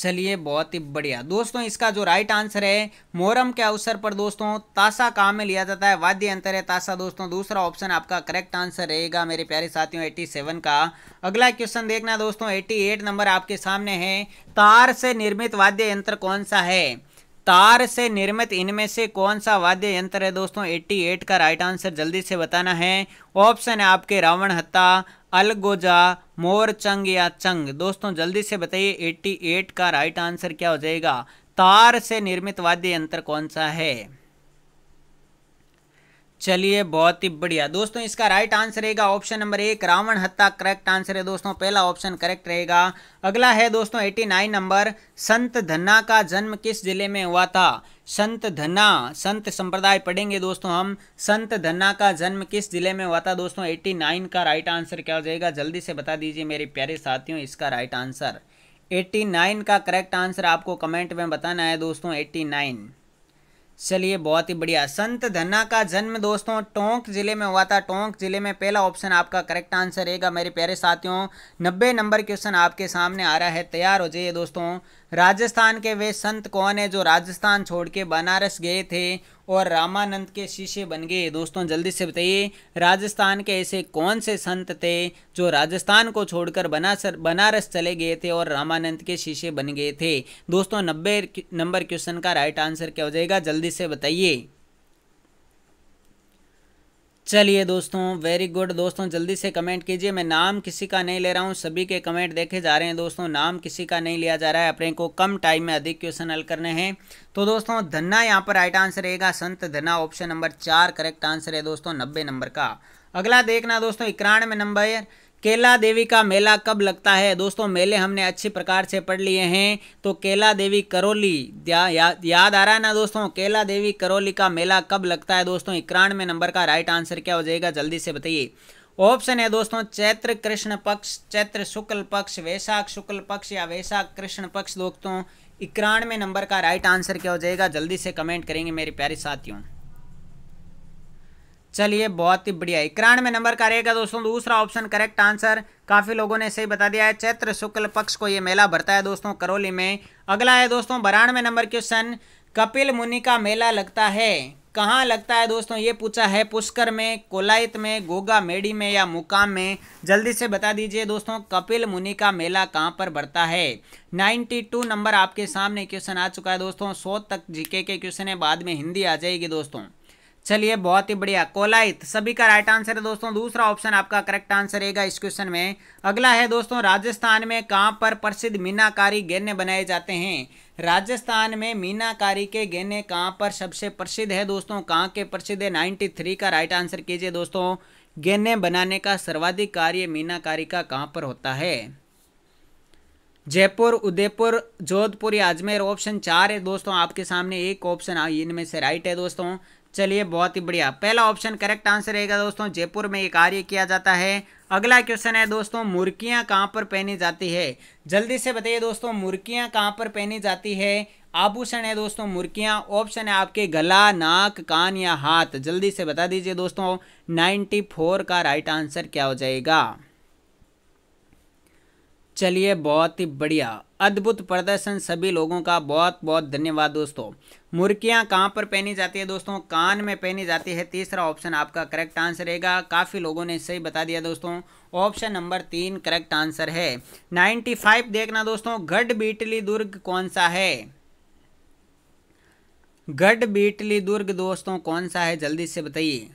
चलिए बहुत ही बढ़िया दोस्तों इसका जो राइट आंसर है मोहरम के अवसर पर दोस्तों ताशा काम में लिया जाता है वाद्य अंतर है ताशा दोस्तों दूसरा ऑप्शन आपका करेक्ट आंसर रहेगा मेरे प्यारे साथियों एट्टी सेवन का अगला क्वेश्चन देखना दोस्तों एट्टी एट नंबर आपके सामने है तार से निर्मित वाद्य यंत्र कौन सा है तार से निर्मित इनमें से कौन सा वाद्य यंत्र है दोस्तों 88 का राइट आंसर जल्दी से बताना है ऑप्शन है आपके रावण हत्ता अलगोजा मोर चंग या चंग दोस्तों जल्दी से बताइए 88 का राइट आंसर क्या हो जाएगा तार से निर्मित वाद्य यंत्र कौन सा है चलिए बहुत ही बढ़िया दोस्तों इसका राइट आंसर रहेगा ऑप्शन नंबर एक रावण हत्ता करेक्ट आंसर है दोस्तों पहला ऑप्शन करेक्ट रहेगा अगला है दोस्तों 89 नंबर संत धन्ना का जन्म किस जिले में हुआ था संत धना संत संप्रदाय पढ़ेंगे दोस्तों हम संत धना का जन्म किस जिले में हुआ था दोस्तों 89 का राइट आंसर क्या हो जाएगा जल्दी से बता दीजिए मेरे प्यारे साथियों इसका राइट आंसर 89 का करेक्ट आंसर आपको कमेंट में बताना है दोस्तों 89 चलिए बहुत ही बढ़िया संत धन्ना का जन्म दोस्तों टोंक जिले में हुआ था टोंक जिले में पहला ऑप्शन आपका करेक्ट आंसर रहेगा मेरे प्यारे साथियों नब्बे नंबर क्वेश्चन आपके सामने आ रहा है तैयार हो जाइए दोस्तों राजस्थान के वे संत कौन है जो राजस्थान छोड़ के बनारस गए थे और रामानंद के शिष्य बन गए दोस्तों जल्दी से बताइए राजस्थान के ऐसे कौन से संत थे जो राजस्थान को छोड़कर बनासर बनारस चले गए थे और रामानंद के शिष्य बन गए थे दोस्तों नब्बे नंबर क्वेश्चन का राइट आंसर क्या हो जाएगा जल्दी से बताइए चलिए दोस्तों वेरी गुड दोस्तों जल्दी से कमेंट कीजिए मैं नाम किसी का नहीं ले रहा हूँ सभी के कमेंट देखे जा रहे हैं दोस्तों नाम किसी का नहीं लिया जा रहा है अपने को कम टाइम में अधिक क्वेश्चन हल करने हैं तो दोस्तों धन्ना यहाँ पर राइट आंसर रहेगा संत धना ऑप्शन नंबर चार करेक्ट आंसर है दोस्तों नब्बे नंबर का अगला देखना दोस्तों इक्यानवे नंबर केला देवी का मेला कब लगता है दोस्तों मेले हमने अच्छी प्रकार से पढ़ लिए हैं तो केला देवी करौली या, या, याद आ रहा है ना दोस्तों केला देवी करौली का मेला कब लगता है दोस्तों इक्यानवे नंबर का राइट आंसर क्या हो जाएगा जल्दी से बताइए ऑप्शन है दोस्तों चैत्र कृष्ण पक्ष चैत्र शुक्ल पक्ष वैशाख शुक्ल पक्ष या वैशाख कृष्ण पक्ष दोस्तों इक्यानवे नंबर का राइट आंसर क्या हो जाएगा जल्दी से कमेंट करेंगे मेरे प्यारे साथियों चलिए बहुत ही बढ़िया इक्यानवे नंबर का रहेगा दोस्तों दूसरा ऑप्शन करेक्ट आंसर काफ़ी लोगों ने सही बता दिया है चैत्र शुक्ल पक्ष को ये मेला भरता है दोस्तों करौली में अगला है दोस्तों बारानवे नंबर क्वेश्चन कपिल मुनि का मेला लगता है कहाँ लगता है दोस्तों ये पूछा है पुष्कर में कोलायत में गोगा मेड़ी में या मुकाम में जल्दी से बता दीजिए दोस्तों कपिल मुनि का मेला कहाँ पर बढ़ता है 92 नंबर आपके सामने क्वेश्चन आ चुका है दोस्तों सौ तक जीके के क्वेश्चन है बाद में हिंदी आ जाएगी दोस्तों चलिए बहुत ही बढ़िया कोलाइत सभी का राइट आंसर है दोस्तों दूसरा ऑप्शन आपका करेक्ट आंसर रहेगा इस क्वेश्चन में अगला है दोस्तों राजस्थान में कहाँ पर प्रसिद्ध मीनाकारी गहने बनाए जाते हैं राजस्थान में मीनाकारी के गहने कहाँ पर सबसे प्रसिद्ध है दोस्तों कहाँ के प्रसिद्ध है नाइन्टी थ्री का राइट आंसर कीजिए दोस्तों गहने बनाने का सर्वाधिक कार्य मीनाकारी का कहाँ पर होता है जयपुर उदयपुर जोधपुर या अजमेर ऑप्शन चार है दोस्तों आपके सामने एक ऑप्शन इनमें से राइट है दोस्तों चलिए बहुत ही बढ़िया पहला ऑप्शन करेक्ट आंसर रहेगा दोस्तों जयपुर में ये कार्य किया जाता है अगला क्वेश्चन है दोस्तों मुर्गियाँ कहाँ पर पहनी जाती है जल्दी से बताइए दोस्तों मुर्गियाँ कहाँ पर पहनी जाती है आभूषण है दोस्तों मुर्गियाँ ऑप्शन है आपके गला नाक कान या हाथ जल्दी से बता दीजिए दोस्तों नाइन्टी का राइट आंसर क्या हो जाएगा चलिए बहुत ही बढ़िया अद्भुत प्रदर्शन सभी लोगों का बहुत बहुत धन्यवाद दोस्तों मुर्कियाँ कहाँ पर पहनी जाती है दोस्तों कान में पहनी जाती है तीसरा ऑप्शन आपका करेक्ट आंसर रहेगा काफ़ी लोगों ने सही बता दिया दोस्तों ऑप्शन नंबर तीन करेक्ट आंसर है 95 देखना दोस्तों गढ़ बीटली दुर्ग कौन सा है गढ़ बीटली दुर्ग दोस्तों कौन सा है जल्दी से बताइए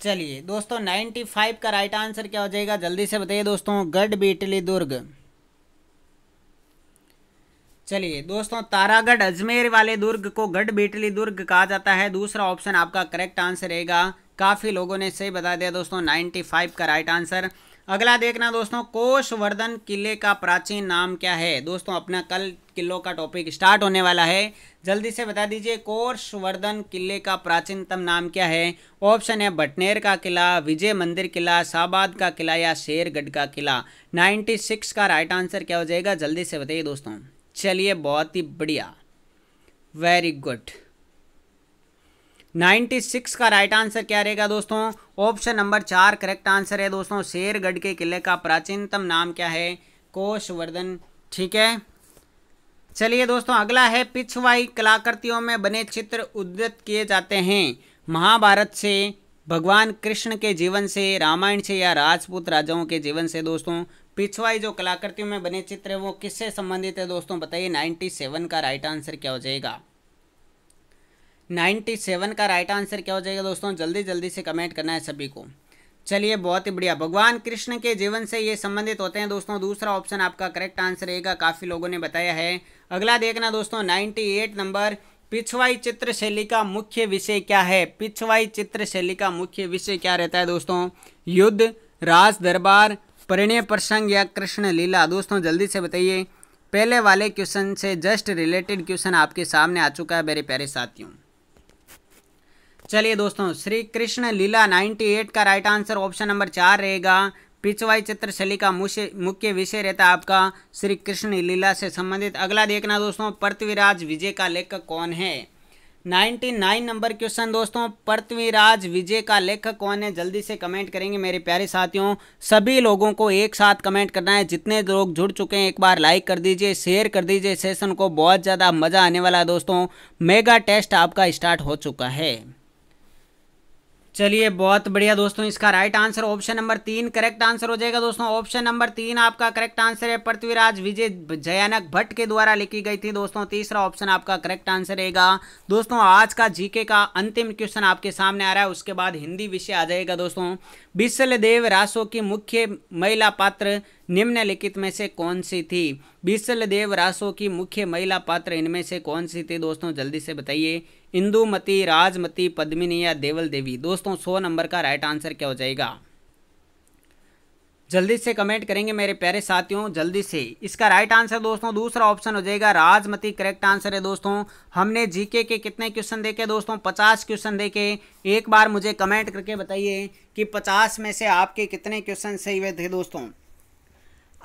चलिए दोस्तों 95 का राइट आंसर क्या हो जाएगा जल्दी से बताइए दोस्तों गढ़ बीटली दुर्ग चलिए दोस्तों तारागढ़ अजमेर वाले दुर्ग को गढ़ बेटली दुर्ग कहा जाता है दूसरा ऑप्शन आपका करेक्ट आंसर रहेगा काफ़ी लोगों ने सही बता दिया दोस्तों 95 का राइट आंसर अगला देखना दोस्तों कोशवर्धन किले का प्राचीन नाम क्या है दोस्तों अपना कल किलों का टॉपिक स्टार्ट होने वाला है जल्दी से बता दीजिए कोशवर्धन किले का प्राचीनतम नाम क्या है ऑप्शन है बटनेर का किला विजय मंदिर किला शाहबाद का किला या शेरगढ़ का किला सिक्स का राइट आंसर क्या हो जाएगा जल्दी से बताइए दोस्तों चलिए बहुत ही बढ़िया वेरी गुड 96 का राइट आंसर क्या रहेगा दोस्तों ऑप्शन नंबर चार करेक्ट आंसर है दोस्तों शेरगढ़ के किले का प्राचीनतम नाम क्या है कोशवर्धन ठीक है चलिए दोस्तों अगला है पिछवाई कलाकृतियों में बने चित्र उद्धत किए जाते हैं महाभारत से भगवान कृष्ण के जीवन से रामायण से या राजपूत राजाओं के जीवन से दोस्तों पिछवाई जो कलाकृतियों में बने चित्र है वो किससे संबंधित है दोस्तों बताइए सेवन का राइट आंसर क्या हो जाएगा नाइन्टी सेवन का राइट आंसर क्या हो जाएगा दोस्तों जल्दी जल्दी से कमेंट करना है सभी को चलिए बहुत ही बढ़िया भगवान कृष्ण के जीवन से ये संबंधित होते हैं दोस्तों दूसरा ऑप्शन आपका करेक्ट आंसर रहेगा काफ़ी लोगों ने बताया है अगला देखना दोस्तों एट नंबर पिछवाई चित्र शैली का मुख्य विषय क्या है पिछवाई चित्र शैली का मुख्य विषय क्या रहता है दोस्तों युद्ध राज दरबार परिणय प्रसंग या कृष्ण लीला दोस्तों जल्दी से बताइए पहले वाले क्वेश्चन से जस्ट रिलेटेड क्वेश्चन आपके सामने आ चुका है मेरे प्यारे साथियों चलिए दोस्तों श्री कृष्ण लीला 98 का राइट आंसर ऑप्शन नंबर चार रहेगा पिछवाई चित्रशैली का मुख्य विषय रहता है आपका श्री कृष्ण लीला से संबंधित अगला देखना दोस्तों पृथ्वीराज विजय का लेखक कौन है नाइन्टी नाइन नंबर क्वेश्चन दोस्तों पृथ्वीराज विजय का लेखक कौन है जल्दी से कमेंट करेंगे मेरे प्यारे साथियों सभी लोगों को एक साथ कमेंट करना है जितने लोग जुड़ चुके हैं एक बार लाइक कर दीजिए शेयर कर दीजिए सेशन को बहुत ज़्यादा मज़ा आने वाला है दोस्तों मेगा टेस्ट आपका स्टार्ट हो चुका है चलिए बहुत बढ़िया दोस्तों इसका राइट आंसर ऑप्शन नंबर तीन करेक्ट आंसर हो जाएगा दोस्तों ऑप्शन नंबर तीन आपका करेक्ट आंसर है पृथ्वीराज विजय जयानक भट्ट के द्वारा लिखी गई थी दोस्तों तीसरा ऑप्शन आपका करेक्ट आंसर रहेगा दोस्तों आज का जीके का अंतिम क्वेश्चन आपके सामने आ रहा है उसके बाद हिंदी विषय आ जाएगा दोस्तों बिस्ल देव रासो की मुख्य महिला पात्र निम्नलिखित में से कौन सी थी बिसल देव रासो की मुख्य महिला पात्र इनमें से कौन सी थी दोस्तों जल्दी से बताइए इंदुमती राजमती पद्मिनी या देवल देवी दोस्तों सौ नंबर का राइट आंसर क्या हो जाएगा जल्दी से कमेंट करेंगे मेरे प्यारे साथियों जल्दी से इसका राइट आंसर दोस्तों दूसरा ऑप्शन हो जाएगा राजमती करेक्ट आंसर है दोस्तों हमने जीके के कितने क्वेश्चन देखे दोस्तों पचास क्वेश्चन देखे एक बार मुझे कमेंट करके बताइए कि पचास में से आपके कितने क्वेश्चन सही हुए थे दोस्तों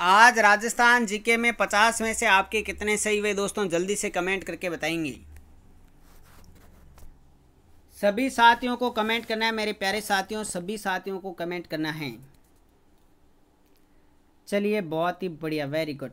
आज राजस्थान जीके में पचास में से आपके कितने सही हुए दोस्तों जल्दी से कमेंट करके बताएंगे सभी साथियों को कमेंट करना है मेरे प्यारे साथियों सभी साथियों को कमेंट करना है चलिए बहुत ही बढ़िया वेरी गुड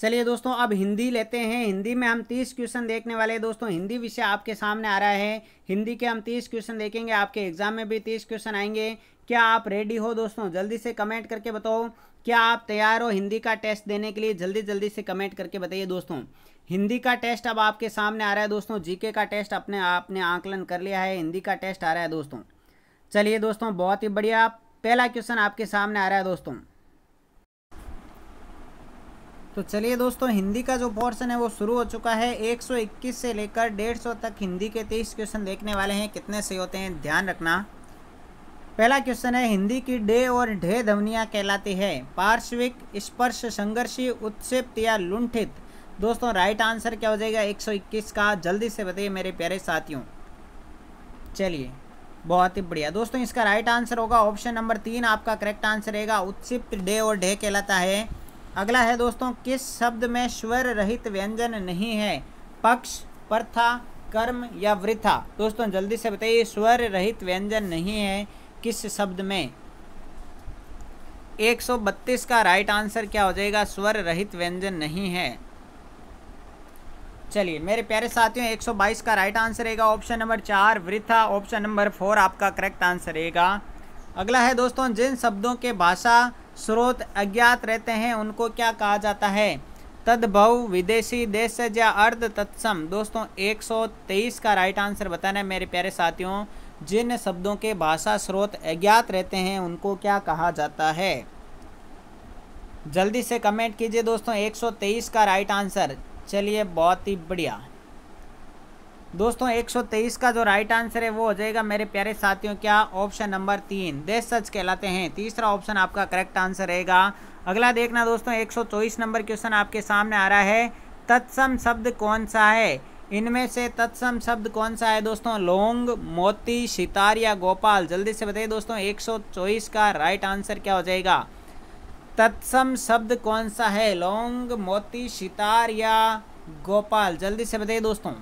चलिए दोस्तों अब हिंदी लेते हैं हिंदी में हम तीस क्वेश्चन देखने वाले हैं दोस्तों हिंदी विषय आपके सामने आ रहा है हिंदी के हम तीस क्वेश्चन देखेंगे आपके एग्जाम में भी तीस क्वेश्चन आएंगे क्या आप रेडी हो दोस्तों जल्दी से कमेंट करके बताओ क्या आप तैयार हो हिंदी का टेस्ट देने के लिए जल्दी जल्दी से कमेंट करके बताइए दोस्तों हिंदी का टेस्ट अब आपके सामने आ रहा है दोस्तों जीके का टेस्ट अपने आपने आंकलन कर लिया है हिंदी का टेस्ट आ रहा है दोस्तों चलिए दोस्तों बहुत ही बढ़िया पहला क्वेश्चन आपके सामने आ रहा है दोस्तों तो चलिए दोस्तों हिंदी का जो पोर्सन है वो शुरू हो चुका है 121 से लेकर 150 तक हिंदी के तेईस क्वेश्चन देखने वाले हैं कितने सही होते हैं ध्यान रखना पहला क्वेश्चन है हिंदी की डे और ढे धवनिया कहलाती है पार्श्विक स्पर्श संघर्षी उत्सिप्त या लुंठित दोस्तों राइट आंसर क्या हो जाएगा 121 का जल्दी से बताइए मेरे प्यारे साथियों चलिए बहुत ही बढ़िया दोस्तों इसका राइट आंसर होगा ऑप्शन नंबर तीन आपका करेक्ट आंसर रहेगा उत्सिप्त डे और ढे कहलाता है अगला है दोस्तों किस शब्द में स्वर रहित व्यंजन नहीं है पक्ष प्रथा कर्म या वृथा दोस्तों जल्दी से बताइए स्वर रहित व्यंजन नहीं है किस शब्द में 132 का राइट आंसर क्या हो जाएगा स्वर रहित व्यंजन नहीं है चलिए मेरे प्यारे साथियों 122 का राइट आंसर रहेगा ऑप्शन नंबर चार वृथा ऑप्शन नंबर फोर आपका करेक्ट आंसर रहेगा अगला है दोस्तों जिन शब्दों के भाषा स्रोत अज्ञात रहते हैं उनको क्या कहा जाता है तद्भव विदेशी देश या अर्ध तत्सम दोस्तों 123 का राइट आंसर बताना है मेरे प्यारे साथियों जिन शब्दों के भाषा स्रोत अज्ञात रहते हैं उनको क्या कहा जाता है जल्दी से कमेंट कीजिए दोस्तों 123 का राइट आंसर चलिए बहुत ही बढ़िया दोस्तों 123 का जो राइट आंसर है वो हो जाएगा मेरे प्यारे साथियों क्या ऑप्शन नंबर तीन देश सच कहलाते हैं तीसरा ऑप्शन आपका करेक्ट आंसर रहेगा अगला देखना दोस्तों एक नंबर क्वेश्चन आपके सामने आ रहा है तत्सम शब्द कौन सा है इनमें से तत्सम शब्द कौन सा है दोस्तों लोंग मोती सितार या गोपाल जल्दी से बताइए दोस्तों 124 का राइट आंसर क्या हो जाएगा तत्सम शब्द कौन सा है लोंग मोती सितार या गोपाल जल्दी से बताइए दोस्तों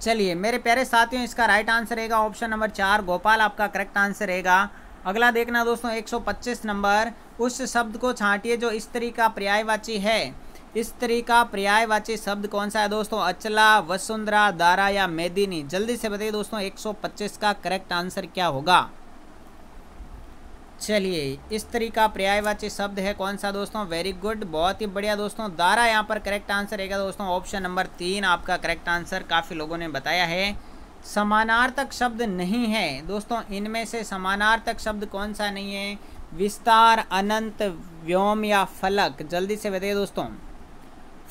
चलिए मेरे प्यारे साथियों इसका राइट आंसर रहेगा ऑप्शन नंबर चार गोपाल आपका करेक्ट आंसर रहेगा अगला देखना दोस्तों 125 नंबर उस शब्द को छांटिए जो स्त्री का पर्यायवाची है स्त्री का पर्यायवाची शब्द कौन सा है दोस्तों अचला वसुंधरा दारा या मेदिनी जल्दी से बताइए दोस्तों 125 का करेक्ट आंसर क्या होगा चलिए स्त्री का पर्यायवाची शब्द है कौन सा दोस्तों वेरी गुड बहुत ही बढ़िया दोस्तों दारा यहाँ पर करेक्ट आंसर रहेगा दोस्तों ऑप्शन नंबर तीन आपका करेक्ट आंसर काफ़ी लोगों ने बताया है समानार्थक शब्द नहीं है दोस्तों इनमें से समानार्थक शब्द कौन सा नहीं है विस्तार अनंत व्योम या फलक जल्दी से बताइए दोस्तों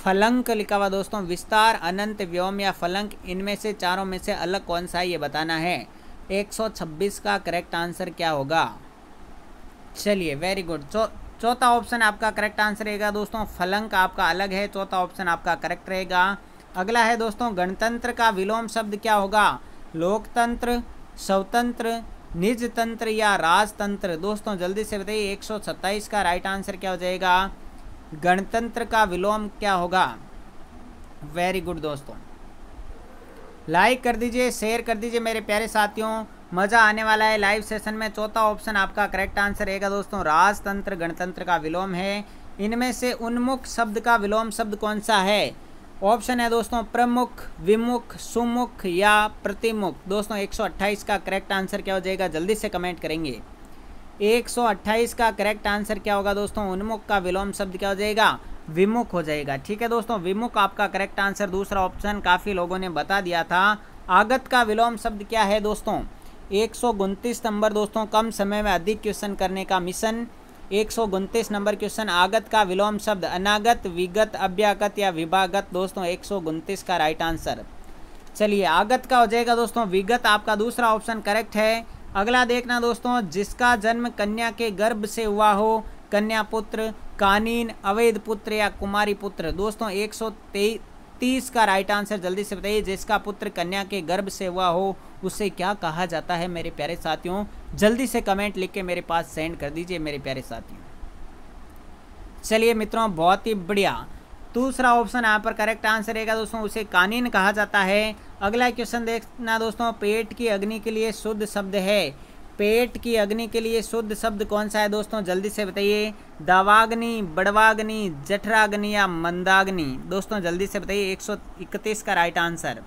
फलंक लिखा हुआ दोस्तों विस्तार अनंत व्योम या फलंक इनमें से चारों में से अलग कौन सा है ये बताना है 126 का करेक्ट आंसर क्या होगा चलिए वेरी गुड चौ चौथा ऑप्शन आपका करेक्ट आंसर रहेगा दोस्तों फलंक आपका अलग है चौथा ऑप्शन आपका करेक्ट रहेगा अगला है दोस्तों गणतंत्र का विलोम शब्द क्या होगा लोकतंत्र स्वतंत्र निजतंत्र या राजतंत्र दोस्तों जल्दी से बताइए एक का राइट आंसर क्या हो जाएगा गणतंत्र का विलोम क्या होगा वेरी गुड दोस्तों लाइक कर दीजिए शेयर कर दीजिए मेरे प्यारे साथियों मज़ा आने वाला है लाइव सेशन में चौथा ऑप्शन आपका करेक्ट आंसर रहेगा दोस्तों राजतंत्र गणतंत्र का विलोम है इनमें से उन्मुख शब्द का विलोम शब्द कौन सा है ऑप्शन है दोस्तों प्रमुख विमुख सुमुख या प्रतिमुख दोस्तों 128 का करेक्ट आंसर क्या हो जाएगा जल्दी से कमेंट करेंगे 128 का करेक्ट आंसर क्या होगा दोस्तों उन्मुख का विलोम शब्द क्या हो जाएगा विमुख हो जाएगा ठीक है दोस्तों विमुख आपका करेक्ट आंसर दूसरा ऑप्शन काफ़ी लोगों ने बता दिया था आगत का विलोम शब्द क्या है दोस्तों एक नंबर दोस्तों कम समय में अधिक क्वेश्चन करने का मिशन एक नंबर क्वेश्चन आगत का विलोम शब्द अनागत विगत अभ्यागत या विभागत दोस्तों एक का राइट आंसर चलिए आगत का हो जाएगा दोस्तों विगत आपका दूसरा ऑप्शन करेक्ट है अगला देखना दोस्तों जिसका जन्म कन्या के गर्भ से हुआ हो कन्या पुत्र कानीन अवैध पुत्र या कुमारी पुत्र दोस्तों एक सौ तीस का राइट आंसर जल्दी से बताइए जिसका पुत्र कन्या के गर्भ से हुआ हो उसे क्या कहा जाता है मेरे प्यारे साथियों जल्दी से कमेंट लिख के मेरे पास सेंड कर दीजिए मेरे प्यारे साथियों चलिए मित्रों बहुत ही बढ़िया दूसरा ऑप्शन यहाँ पर करेक्ट आंसर रहेगा दोस्तों उसे कानीन कहा जाता है अगला क्वेश्चन देखना दोस्तों पेट की अग्नि के लिए शुद्ध शब्द है पेट की अग्नि के लिए शुद्ध शब्द कौन सा है दोस्तों जल्दी से बताइए दावाग्नि बड़वाग्नि जठराग्नि या मंदाग्नि दोस्तों जल्दी से बताइए 131 का राइट आंसर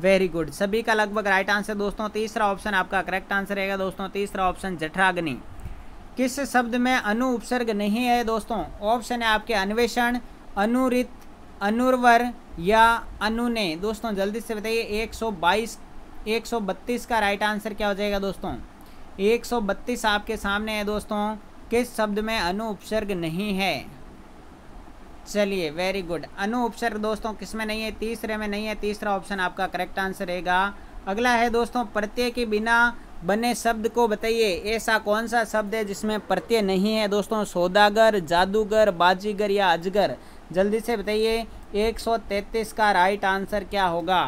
वेरी गुड सभी का लगभग राइट आंसर दोस्तों तीसरा ऑप्शन आपका करेक्ट आंसर रहेगा दोस्तों तीसरा ऑप्शन जठराग्नि किस शब्द में अनु उपसर्ग नहीं है दोस्तों ऑप्शन है आपके अन्वेषण अनुरित अनुर्वर या अनु ने दोस्तों जल्दी से बताइए 122 132 का राइट आंसर क्या हो जाएगा दोस्तों 132 आपके सामने है दोस्तों किस शब्द में अनु उपसर्ग नहीं है चलिए वेरी गुड अनु उपसर्ग दोस्तों किस में नहीं है तीसरे में नहीं है तीसरा ऑप्शन आपका करेक्ट आंसर रहेगा अगला है दोस्तों प्रत्यय के बिना बने शब्द को बताइए ऐसा कौन सा शब्द है जिसमें प्रत्यय नहीं है दोस्तों सौदागर जादूगर बाजीगर या अजगर जल्दी से बताइए 133 का राइट आंसर क्या होगा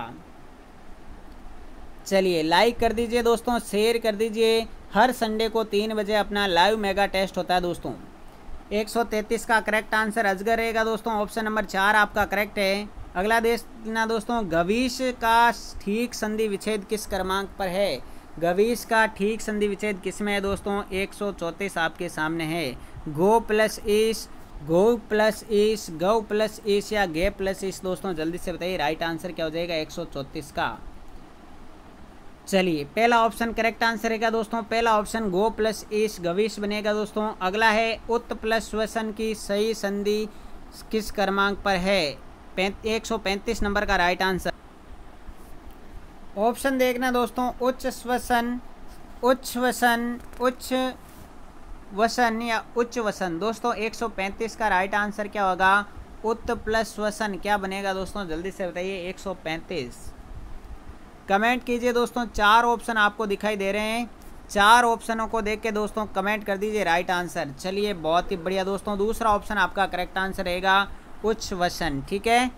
चलिए लाइक कर दीजिए दोस्तों शेयर कर दीजिए हर संडे को तीन बजे अपना लाइव मेगा टेस्ट होता है दोस्तों 133 का करेक्ट आंसर अजगर रहेगा दोस्तों ऑप्शन नंबर चार आपका करेक्ट है अगला देश ना दोस्तों गवीश का ठीक संधि विच्छेद किस क्रमांक पर है गवीश का ठीक संधि विच्छेद किस में है दोस्तों एक आपके सामने है गो प्लस ईश गो प्लस इस गौ प्लस इस या गे प्लस इस दोस्तों जल्दी से बताइए राइट आंसर क्या हो जाएगा एक का चलिए पहला ऑप्शन करेक्ट आंसर है क्या दोस्तों पहला ऑप्शन गो प्लस इस गविश बनेगा दोस्तों अगला है उत्त प्लस श्वसन की सही संधि किस क्रमांक पर है एक सौ पैंतीस नंबर का राइट आंसर ऑप्शन देखना दोस्तों उच्च श्वसन उच्च श्वसन उच्च वसन या उच्च वसन दोस्तों 135 का राइट आंसर क्या होगा उत्त प्लस वसन क्या बनेगा दोस्तों जल्दी से बताइए 135 कमेंट कीजिए दोस्तों चार ऑप्शन आपको दिखाई दे रहे हैं चार ऑप्शनों को देख के दोस्तों कमेंट कर दीजिए राइट आंसर चलिए बहुत ही बढ़िया दोस्तों दूसरा ऑप्शन आपका करेक्ट आंसर रहेगा उच्च वसन ठीक है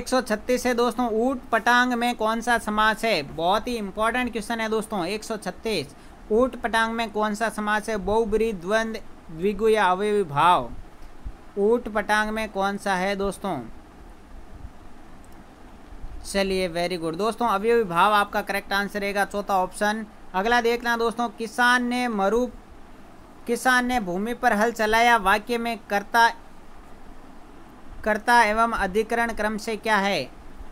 136 है दोस्तों ऊट पटांग में कौन सा समास है बहुत ही इंपॉर्टेंट क्वेश्चन है दोस्तों छत्तीस ऊट पटांग में कौन सा समास है बहुबरी द्वंद द्विगु या अवयवी भाव ऊट पटांग में कौन सा है दोस्तों चलिए वेरी गुड दोस्तों अवयवी भाव आपका करेक्ट आंसर रहेगा चौथा ऑप्शन अगला देखना दोस्तों किसान ने मरु किसान ने भूमि पर हल चलाया वाक्य में कर्ता कर्ता एवं अधिकरण क्रम से क्या है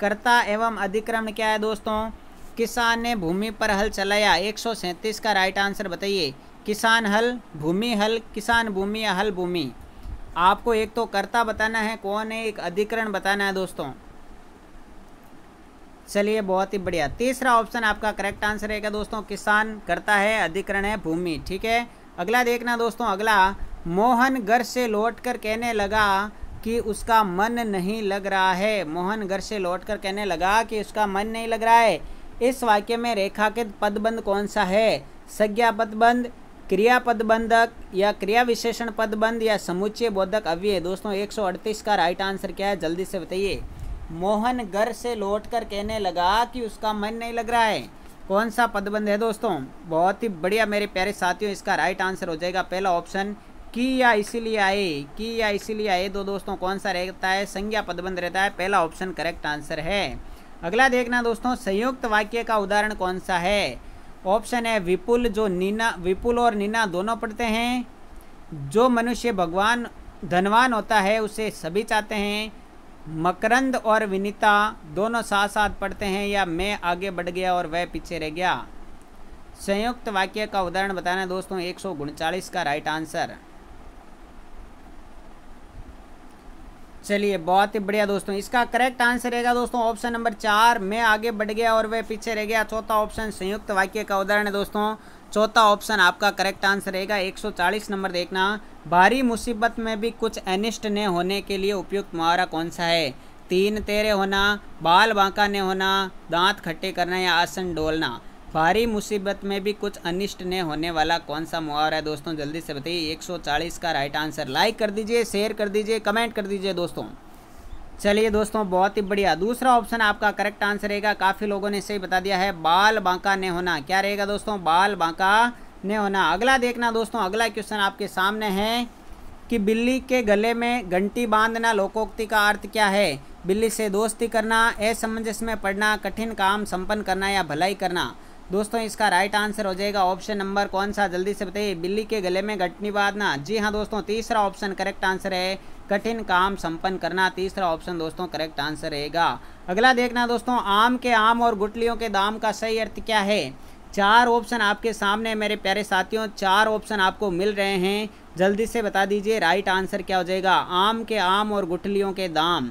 कर्ता एवं अधिक्रमण क्या है दोस्तों किसान ने भूमि पर हल चलाया एक का राइट आंसर बताइए किसान हल भूमि हल किसान भूमि या हल भूमि आपको एक तो कर्ता बताना है कौन है एक अधिकरण बताना है दोस्तों चलिए बहुत ही बढ़िया तीसरा ऑप्शन आपका करेक्ट आंसर रहेगा दोस्तों किसान करता है अधिकरण है भूमि ठीक है अगला देखना दोस्तों अगला मोहन घर से लौटकर कहने लगा कि उसका मन नहीं लग रहा है मोहन घर से लौटकर कहने लगा कि उसका मन नहीं लग रहा है इस वाक्य में के पदबंध कौन सा है संज्ञा पदबंध क्रिया पदबंधक या क्रिया विशेषण पदबंध या समुच्चय बोधक अव्यय दोस्तों 138 का राइट आंसर क्या है जल्दी से बताइए मोहन घर से लौटकर कहने लगा कि उसका मन नहीं लग रहा है कौन सा पदबंध है दोस्तों बहुत ही बढ़िया मेरे प्यारे साथियों इसका राइट आंसर हो जाएगा पहला ऑप्शन की या इसीलिए आए की या इसीलिए आए दो दोस्तों कौन सा रहता है संज्ञा पदबंध रहता है पहला ऑप्शन करेक्ट आंसर है अगला देखना दोस्तों संयुक्त वाक्य का उदाहरण कौन सा है ऑप्शन है विपुल जो नीना विपुल और नीना दोनों पढ़ते हैं जो मनुष्य भगवान धनवान होता है उसे सभी चाहते हैं मकरंद और विनीता दोनों साथ साथ पढ़ते हैं या मैं आगे बढ़ गया और वह पीछे रह गया संयुक्त वाक्य का उदाहरण बताना दोस्तों एक का राइट आंसर चलिए बहुत ही बढ़िया दोस्तों इसका करेक्ट आंसर रहेगा दोस्तों ऑप्शन नंबर चार मैं आगे बढ़ गया और वह पीछे रह गया चौथा ऑप्शन संयुक्त वाक्य का उदाहरण है दोस्तों चौथा ऑप्शन आपका करेक्ट आंसर रहेगा 140 नंबर देखना भारी मुसीबत में भी कुछ अनिष्ट न होने के लिए उपयुक्त मुहावरा कौन सा है तीन तेरे होना बाल बांका ने होना दांत खट्टे करना या आसन डोलना भारी मुसीबत में भी कुछ अनिष्ट ने होने वाला कौन सा मुहावरा है दोस्तों जल्दी से बताइए 140 का राइट आंसर लाइक कर दीजिए शेयर कर दीजिए कमेंट कर दीजिए दोस्तों चलिए दोस्तों बहुत ही बढ़िया दूसरा ऑप्शन आपका करेक्ट आंसर रहेगा काफ़ी लोगों ने सही बता दिया है बाल बांका ने होना क्या रहेगा दोस्तों बाल बांका ने होना अगला देखना दोस्तों अगला क्वेश्चन आपके सामने है कि बिल्ली के गले में घंटी बांधना लोकोक्ति का अर्थ क्या है बिल्ली से दोस्ती करना असमंजस में पड़ना कठिन काम संपन्न करना या भलाई करना दोस्तों इसका राइट आंसर हो जाएगा ऑप्शन नंबर कौन सा जल्दी से बताइए बिल्ली के गले में गटनी बांधना जी हाँ दोस्तों तीसरा ऑप्शन करेक्ट आंसर है कठिन काम संपन्न करना तीसरा ऑप्शन दोस्तों करेक्ट आंसर रहेगा अगला देखना दोस्तों आम के आम और गुटलियों के दाम का सही अर्थ क्या है चार ऑप्शन आपके सामने मेरे प्यारे साथियों चार ऑप्शन आपको मिल रहे हैं जल्दी से बता दीजिए राइट आंसर क्या हो जाएगा आम के आम और गुटलियों के दाम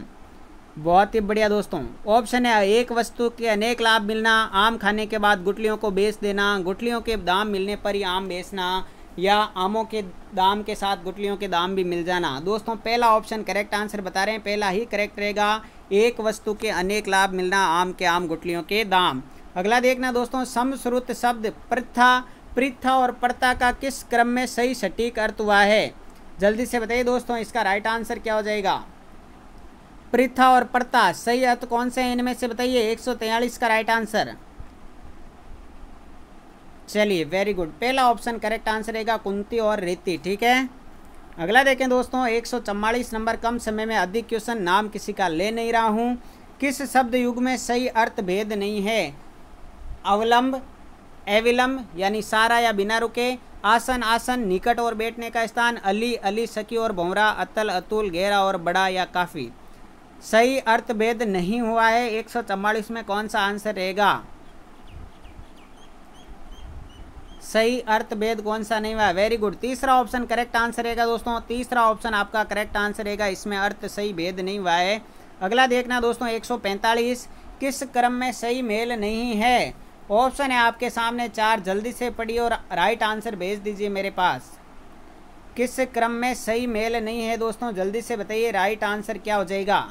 बहुत ही बढ़िया दोस्तों ऑप्शन है एक वस्तु के अनेक लाभ मिलना आम खाने के बाद गुटलियों को बेच देना गुटलियों के दाम मिलने पर ही आम बेचना या आमों के दाम के साथ गुटलियों के दाम भी मिल जाना दोस्तों पहला ऑप्शन करेक्ट आंसर बता रहे हैं पहला ही करेक्ट रहेगा एक वस्तु के अनेक लाभ मिलना आम के आम गुटलियों के दाम अगला देखना दोस्तों समश्रुत शब्द प्रथा प्रथा और प्रथा का किस क्रम में सही सटीक अर्थ हुआ है जल्दी से बताइए दोस्तों इसका राइट आंसर क्या हो जाएगा पृथा और प्रता सही अर्थ तो कौन से हैं इनमें से बताइए एक का राइट आंसर चलिए वेरी गुड पहला ऑप्शन करेक्ट आंसर रहेगा कुंती और रीति ठीक है अगला देखें दोस्तों एक नंबर कम समय में अधिक क्वेश्चन नाम किसी का ले नहीं रहा हूँ किस शब्द युग में सही अर्थ भेद नहीं है अवलंब एविलंब यानी सारा या बिना रुके आसन आसन निकट और बैठने का स्थान अली अली सकी और भौरा अतल अतुल गहरा और बड़ा या काफ़ी सही अर्थ भेद नहीं हुआ है एक में कौन सा आंसर रहेगा सही अर्थ भेद कौन सा नहीं हुआ वेरी गुड तीसरा ऑप्शन करेक्ट आंसर रहेगा दोस्तों तीसरा ऑप्शन आपका करेक्ट आंसर रहेगा इसमें अर्थ सही भेद नहीं हुआ है अगला देखना दोस्तों 145 किस क्रम में सही मेल नहीं है ऑप्शन है आपके सामने चार जल्दी से पढ़िए और राइट आंसर भेज दीजिए मेरे पास किस क्रम में सही मेल नहीं है दोस्तों जल्दी से बताइए राइट आंसर क्या हो जाएगा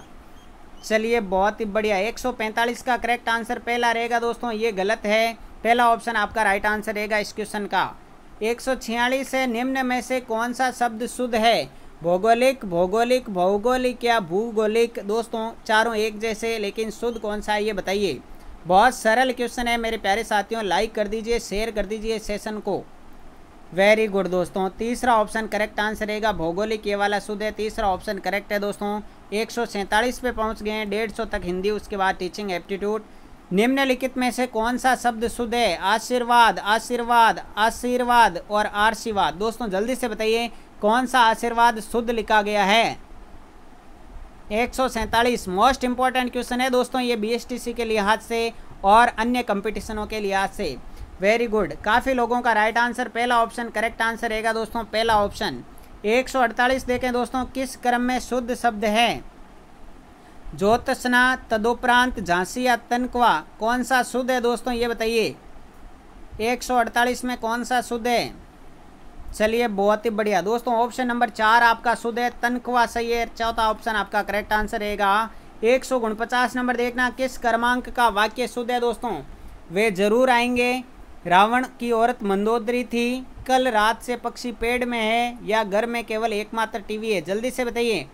चलिए बहुत ही बढ़िया 145 का करेक्ट आंसर पहला रहेगा दोस्तों ये गलत है पहला ऑप्शन आपका राइट आंसर रहेगा इस क्वेश्चन का छियालीस है निम्न में से कौन सा शब्द शुद्ध है भौगोलिक भौगोलिक भौगोलिक या भूगोलिक दोस्तों चारों एक जैसे लेकिन शुद्ध कौन सा है ये बताइए बहुत सरल क्वेश्चन है मेरे प्यारे साथियों लाइक कर दीजिए शेयर कर दीजिए सेशन को वेरी गुड दोस्तों तीसरा ऑप्शन करेक्ट आंसर रहेगा भौगोलिक ये वाला शुद्ध है तीसरा ऑप्शन करेक्ट है दोस्तों एक पे पहुंच गए हैं डेढ़ तक हिंदी उसके बाद टीचिंग एप्टीट्यूड निम्नलिखित में से कौन सा शब्द शुद्ध है आशीर्वाद आशीर्वाद आशीर्वाद और आशीर्वाद दोस्तों जल्दी से बताइए कौन सा आशीर्वाद शुद्ध लिखा गया है एक सौ सैंतालीस मोस्ट इंपॉर्टेंट क्वेश्चन है दोस्तों ये बी के लिहाज से और अन्य कंपटीशनों के लिहाज से वेरी गुड काफ़ी लोगों का राइट आंसर पहला ऑप्शन करेक्ट आंसर रहेगा दोस्तों पहला ऑप्शन 148 देखें दोस्तों किस क्रम में शुद्ध शब्द है ज्योत्सना तदुपरांत झांसी या तनकवा कौन सा शुद्ध है दोस्तों ये बताइए 148 में कौन सा शुद्ध है चलिए बहुत ही बढ़िया दोस्तों ऑप्शन नंबर चार आपका शुद्ध है तनख्वा सही है चौथा ऑप्शन आपका करेक्ट आंसर रहेगा एक सौ नंबर देखना किस क्रमांक का वाक्य शुद्ध है दोस्तों वे जरूर आएंगे रावण की औरत मंदोदरी थी कल रात से पक्षी पेड़ में है या घर में केवल एकमात्र टीवी है जल्दी से बताइए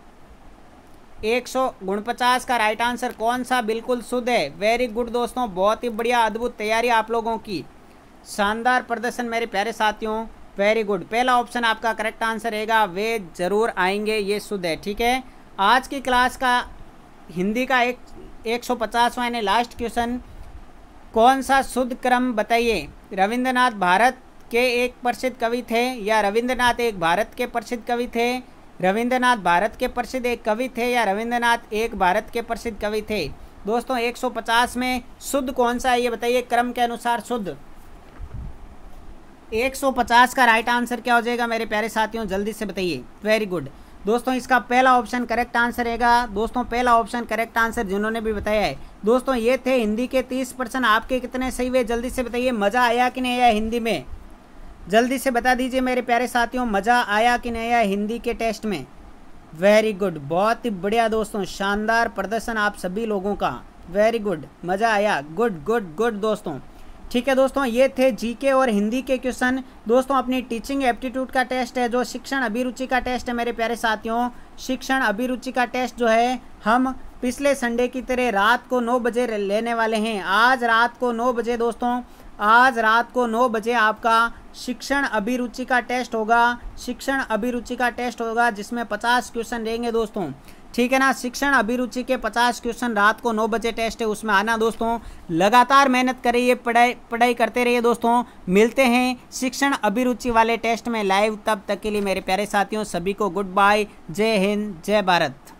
एक सौ उनपचास का राइट आंसर कौन सा बिल्कुल शुद्ध है वेरी गुड दोस्तों बहुत ही बढ़िया अद्भुत तैयारी आप लोगों की शानदार प्रदर्शन मेरे प्यारे साथियों वेरी गुड पहला ऑप्शन आपका करेक्ट आंसर रहेगा वे ज़रूर आएंगे ये शुद्ध है ठीक है आज की क्लास का हिंदी का एक एक सौ पचासवा यानी लास्ट क्वेश्चन कौन सा शुद्ध क्रम बताइए रविंद्रनाथ भारत के एक प्रसिद्ध कवि थे या रविंद्रनाथ एक भारत के प्रसिद्ध कवि थे रविंद्रनाथ भारत के प्रसिद्ध एक कवि थे या रविंद्रनाथ एक भारत के प्रसिद्ध कवि थे दोस्तों 150 में शुद्ध कौन सा है ये बताइए क्रम के अनुसार शुद्ध 150 का राइट आंसर क्या हो जाएगा मेरे प्यारे साथियों जल्दी से बताइए वेरी गुड दोस्तों इसका पहला ऑप्शन करेक्ट आंसर रहेगा दोस्तों पहला ऑप्शन करेक्ट आंसर जिन्होंने भी बताया है दोस्तों ये थे हिंदी के तीस परसेंट आपके कितने सही हुए जल्दी से बताइए मज़ा आया कि नहीं आया हिंदी में जल्दी से बता दीजिए मेरे प्यारे साथियों मज़ा आया कि नहीं आया हिंदी के टेस्ट में वेरी गुड बहुत ही बढ़िया दोस्तों शानदार प्रदर्शन आप सभी लोगों का वेरी गुड मज़ा आया गुड गुड गुड दोस्तों ठीक है दोस्तों ये थे जीके और हिंदी के क्वेश्चन दोस्तों अपनी टीचिंग एप्टीट्यूड का टेस्ट है जो शिक्षण अभिरुचि का टेस्ट है मेरे प्यारे साथियों शिक्षण अभिरुचि का टेस्ट जो है हम पिछले संडे की तरह रात को नौ बजे लेने वाले हैं आज रात को नौ बजे दोस्तों आज रात को नौ बजे आपका शिक्षण अभिरुचि का टेस्ट होगा शिक्षण अभिरुचि का टेस्ट होगा जिसमें पचास क्वेश्चन रहेंगे दोस्तों ठीक है ना शिक्षण अभिरुचि के 50 क्वेश्चन रात को 9 बजे टेस्ट है उसमें आना दोस्तों लगातार मेहनत करिए पढ़ाई पढ़ाई करते रहिए दोस्तों मिलते हैं शिक्षण अभिरुचि वाले टेस्ट में लाइव तब तक के लिए मेरे प्यारे साथियों सभी को गुड बाय जय हिंद जय भारत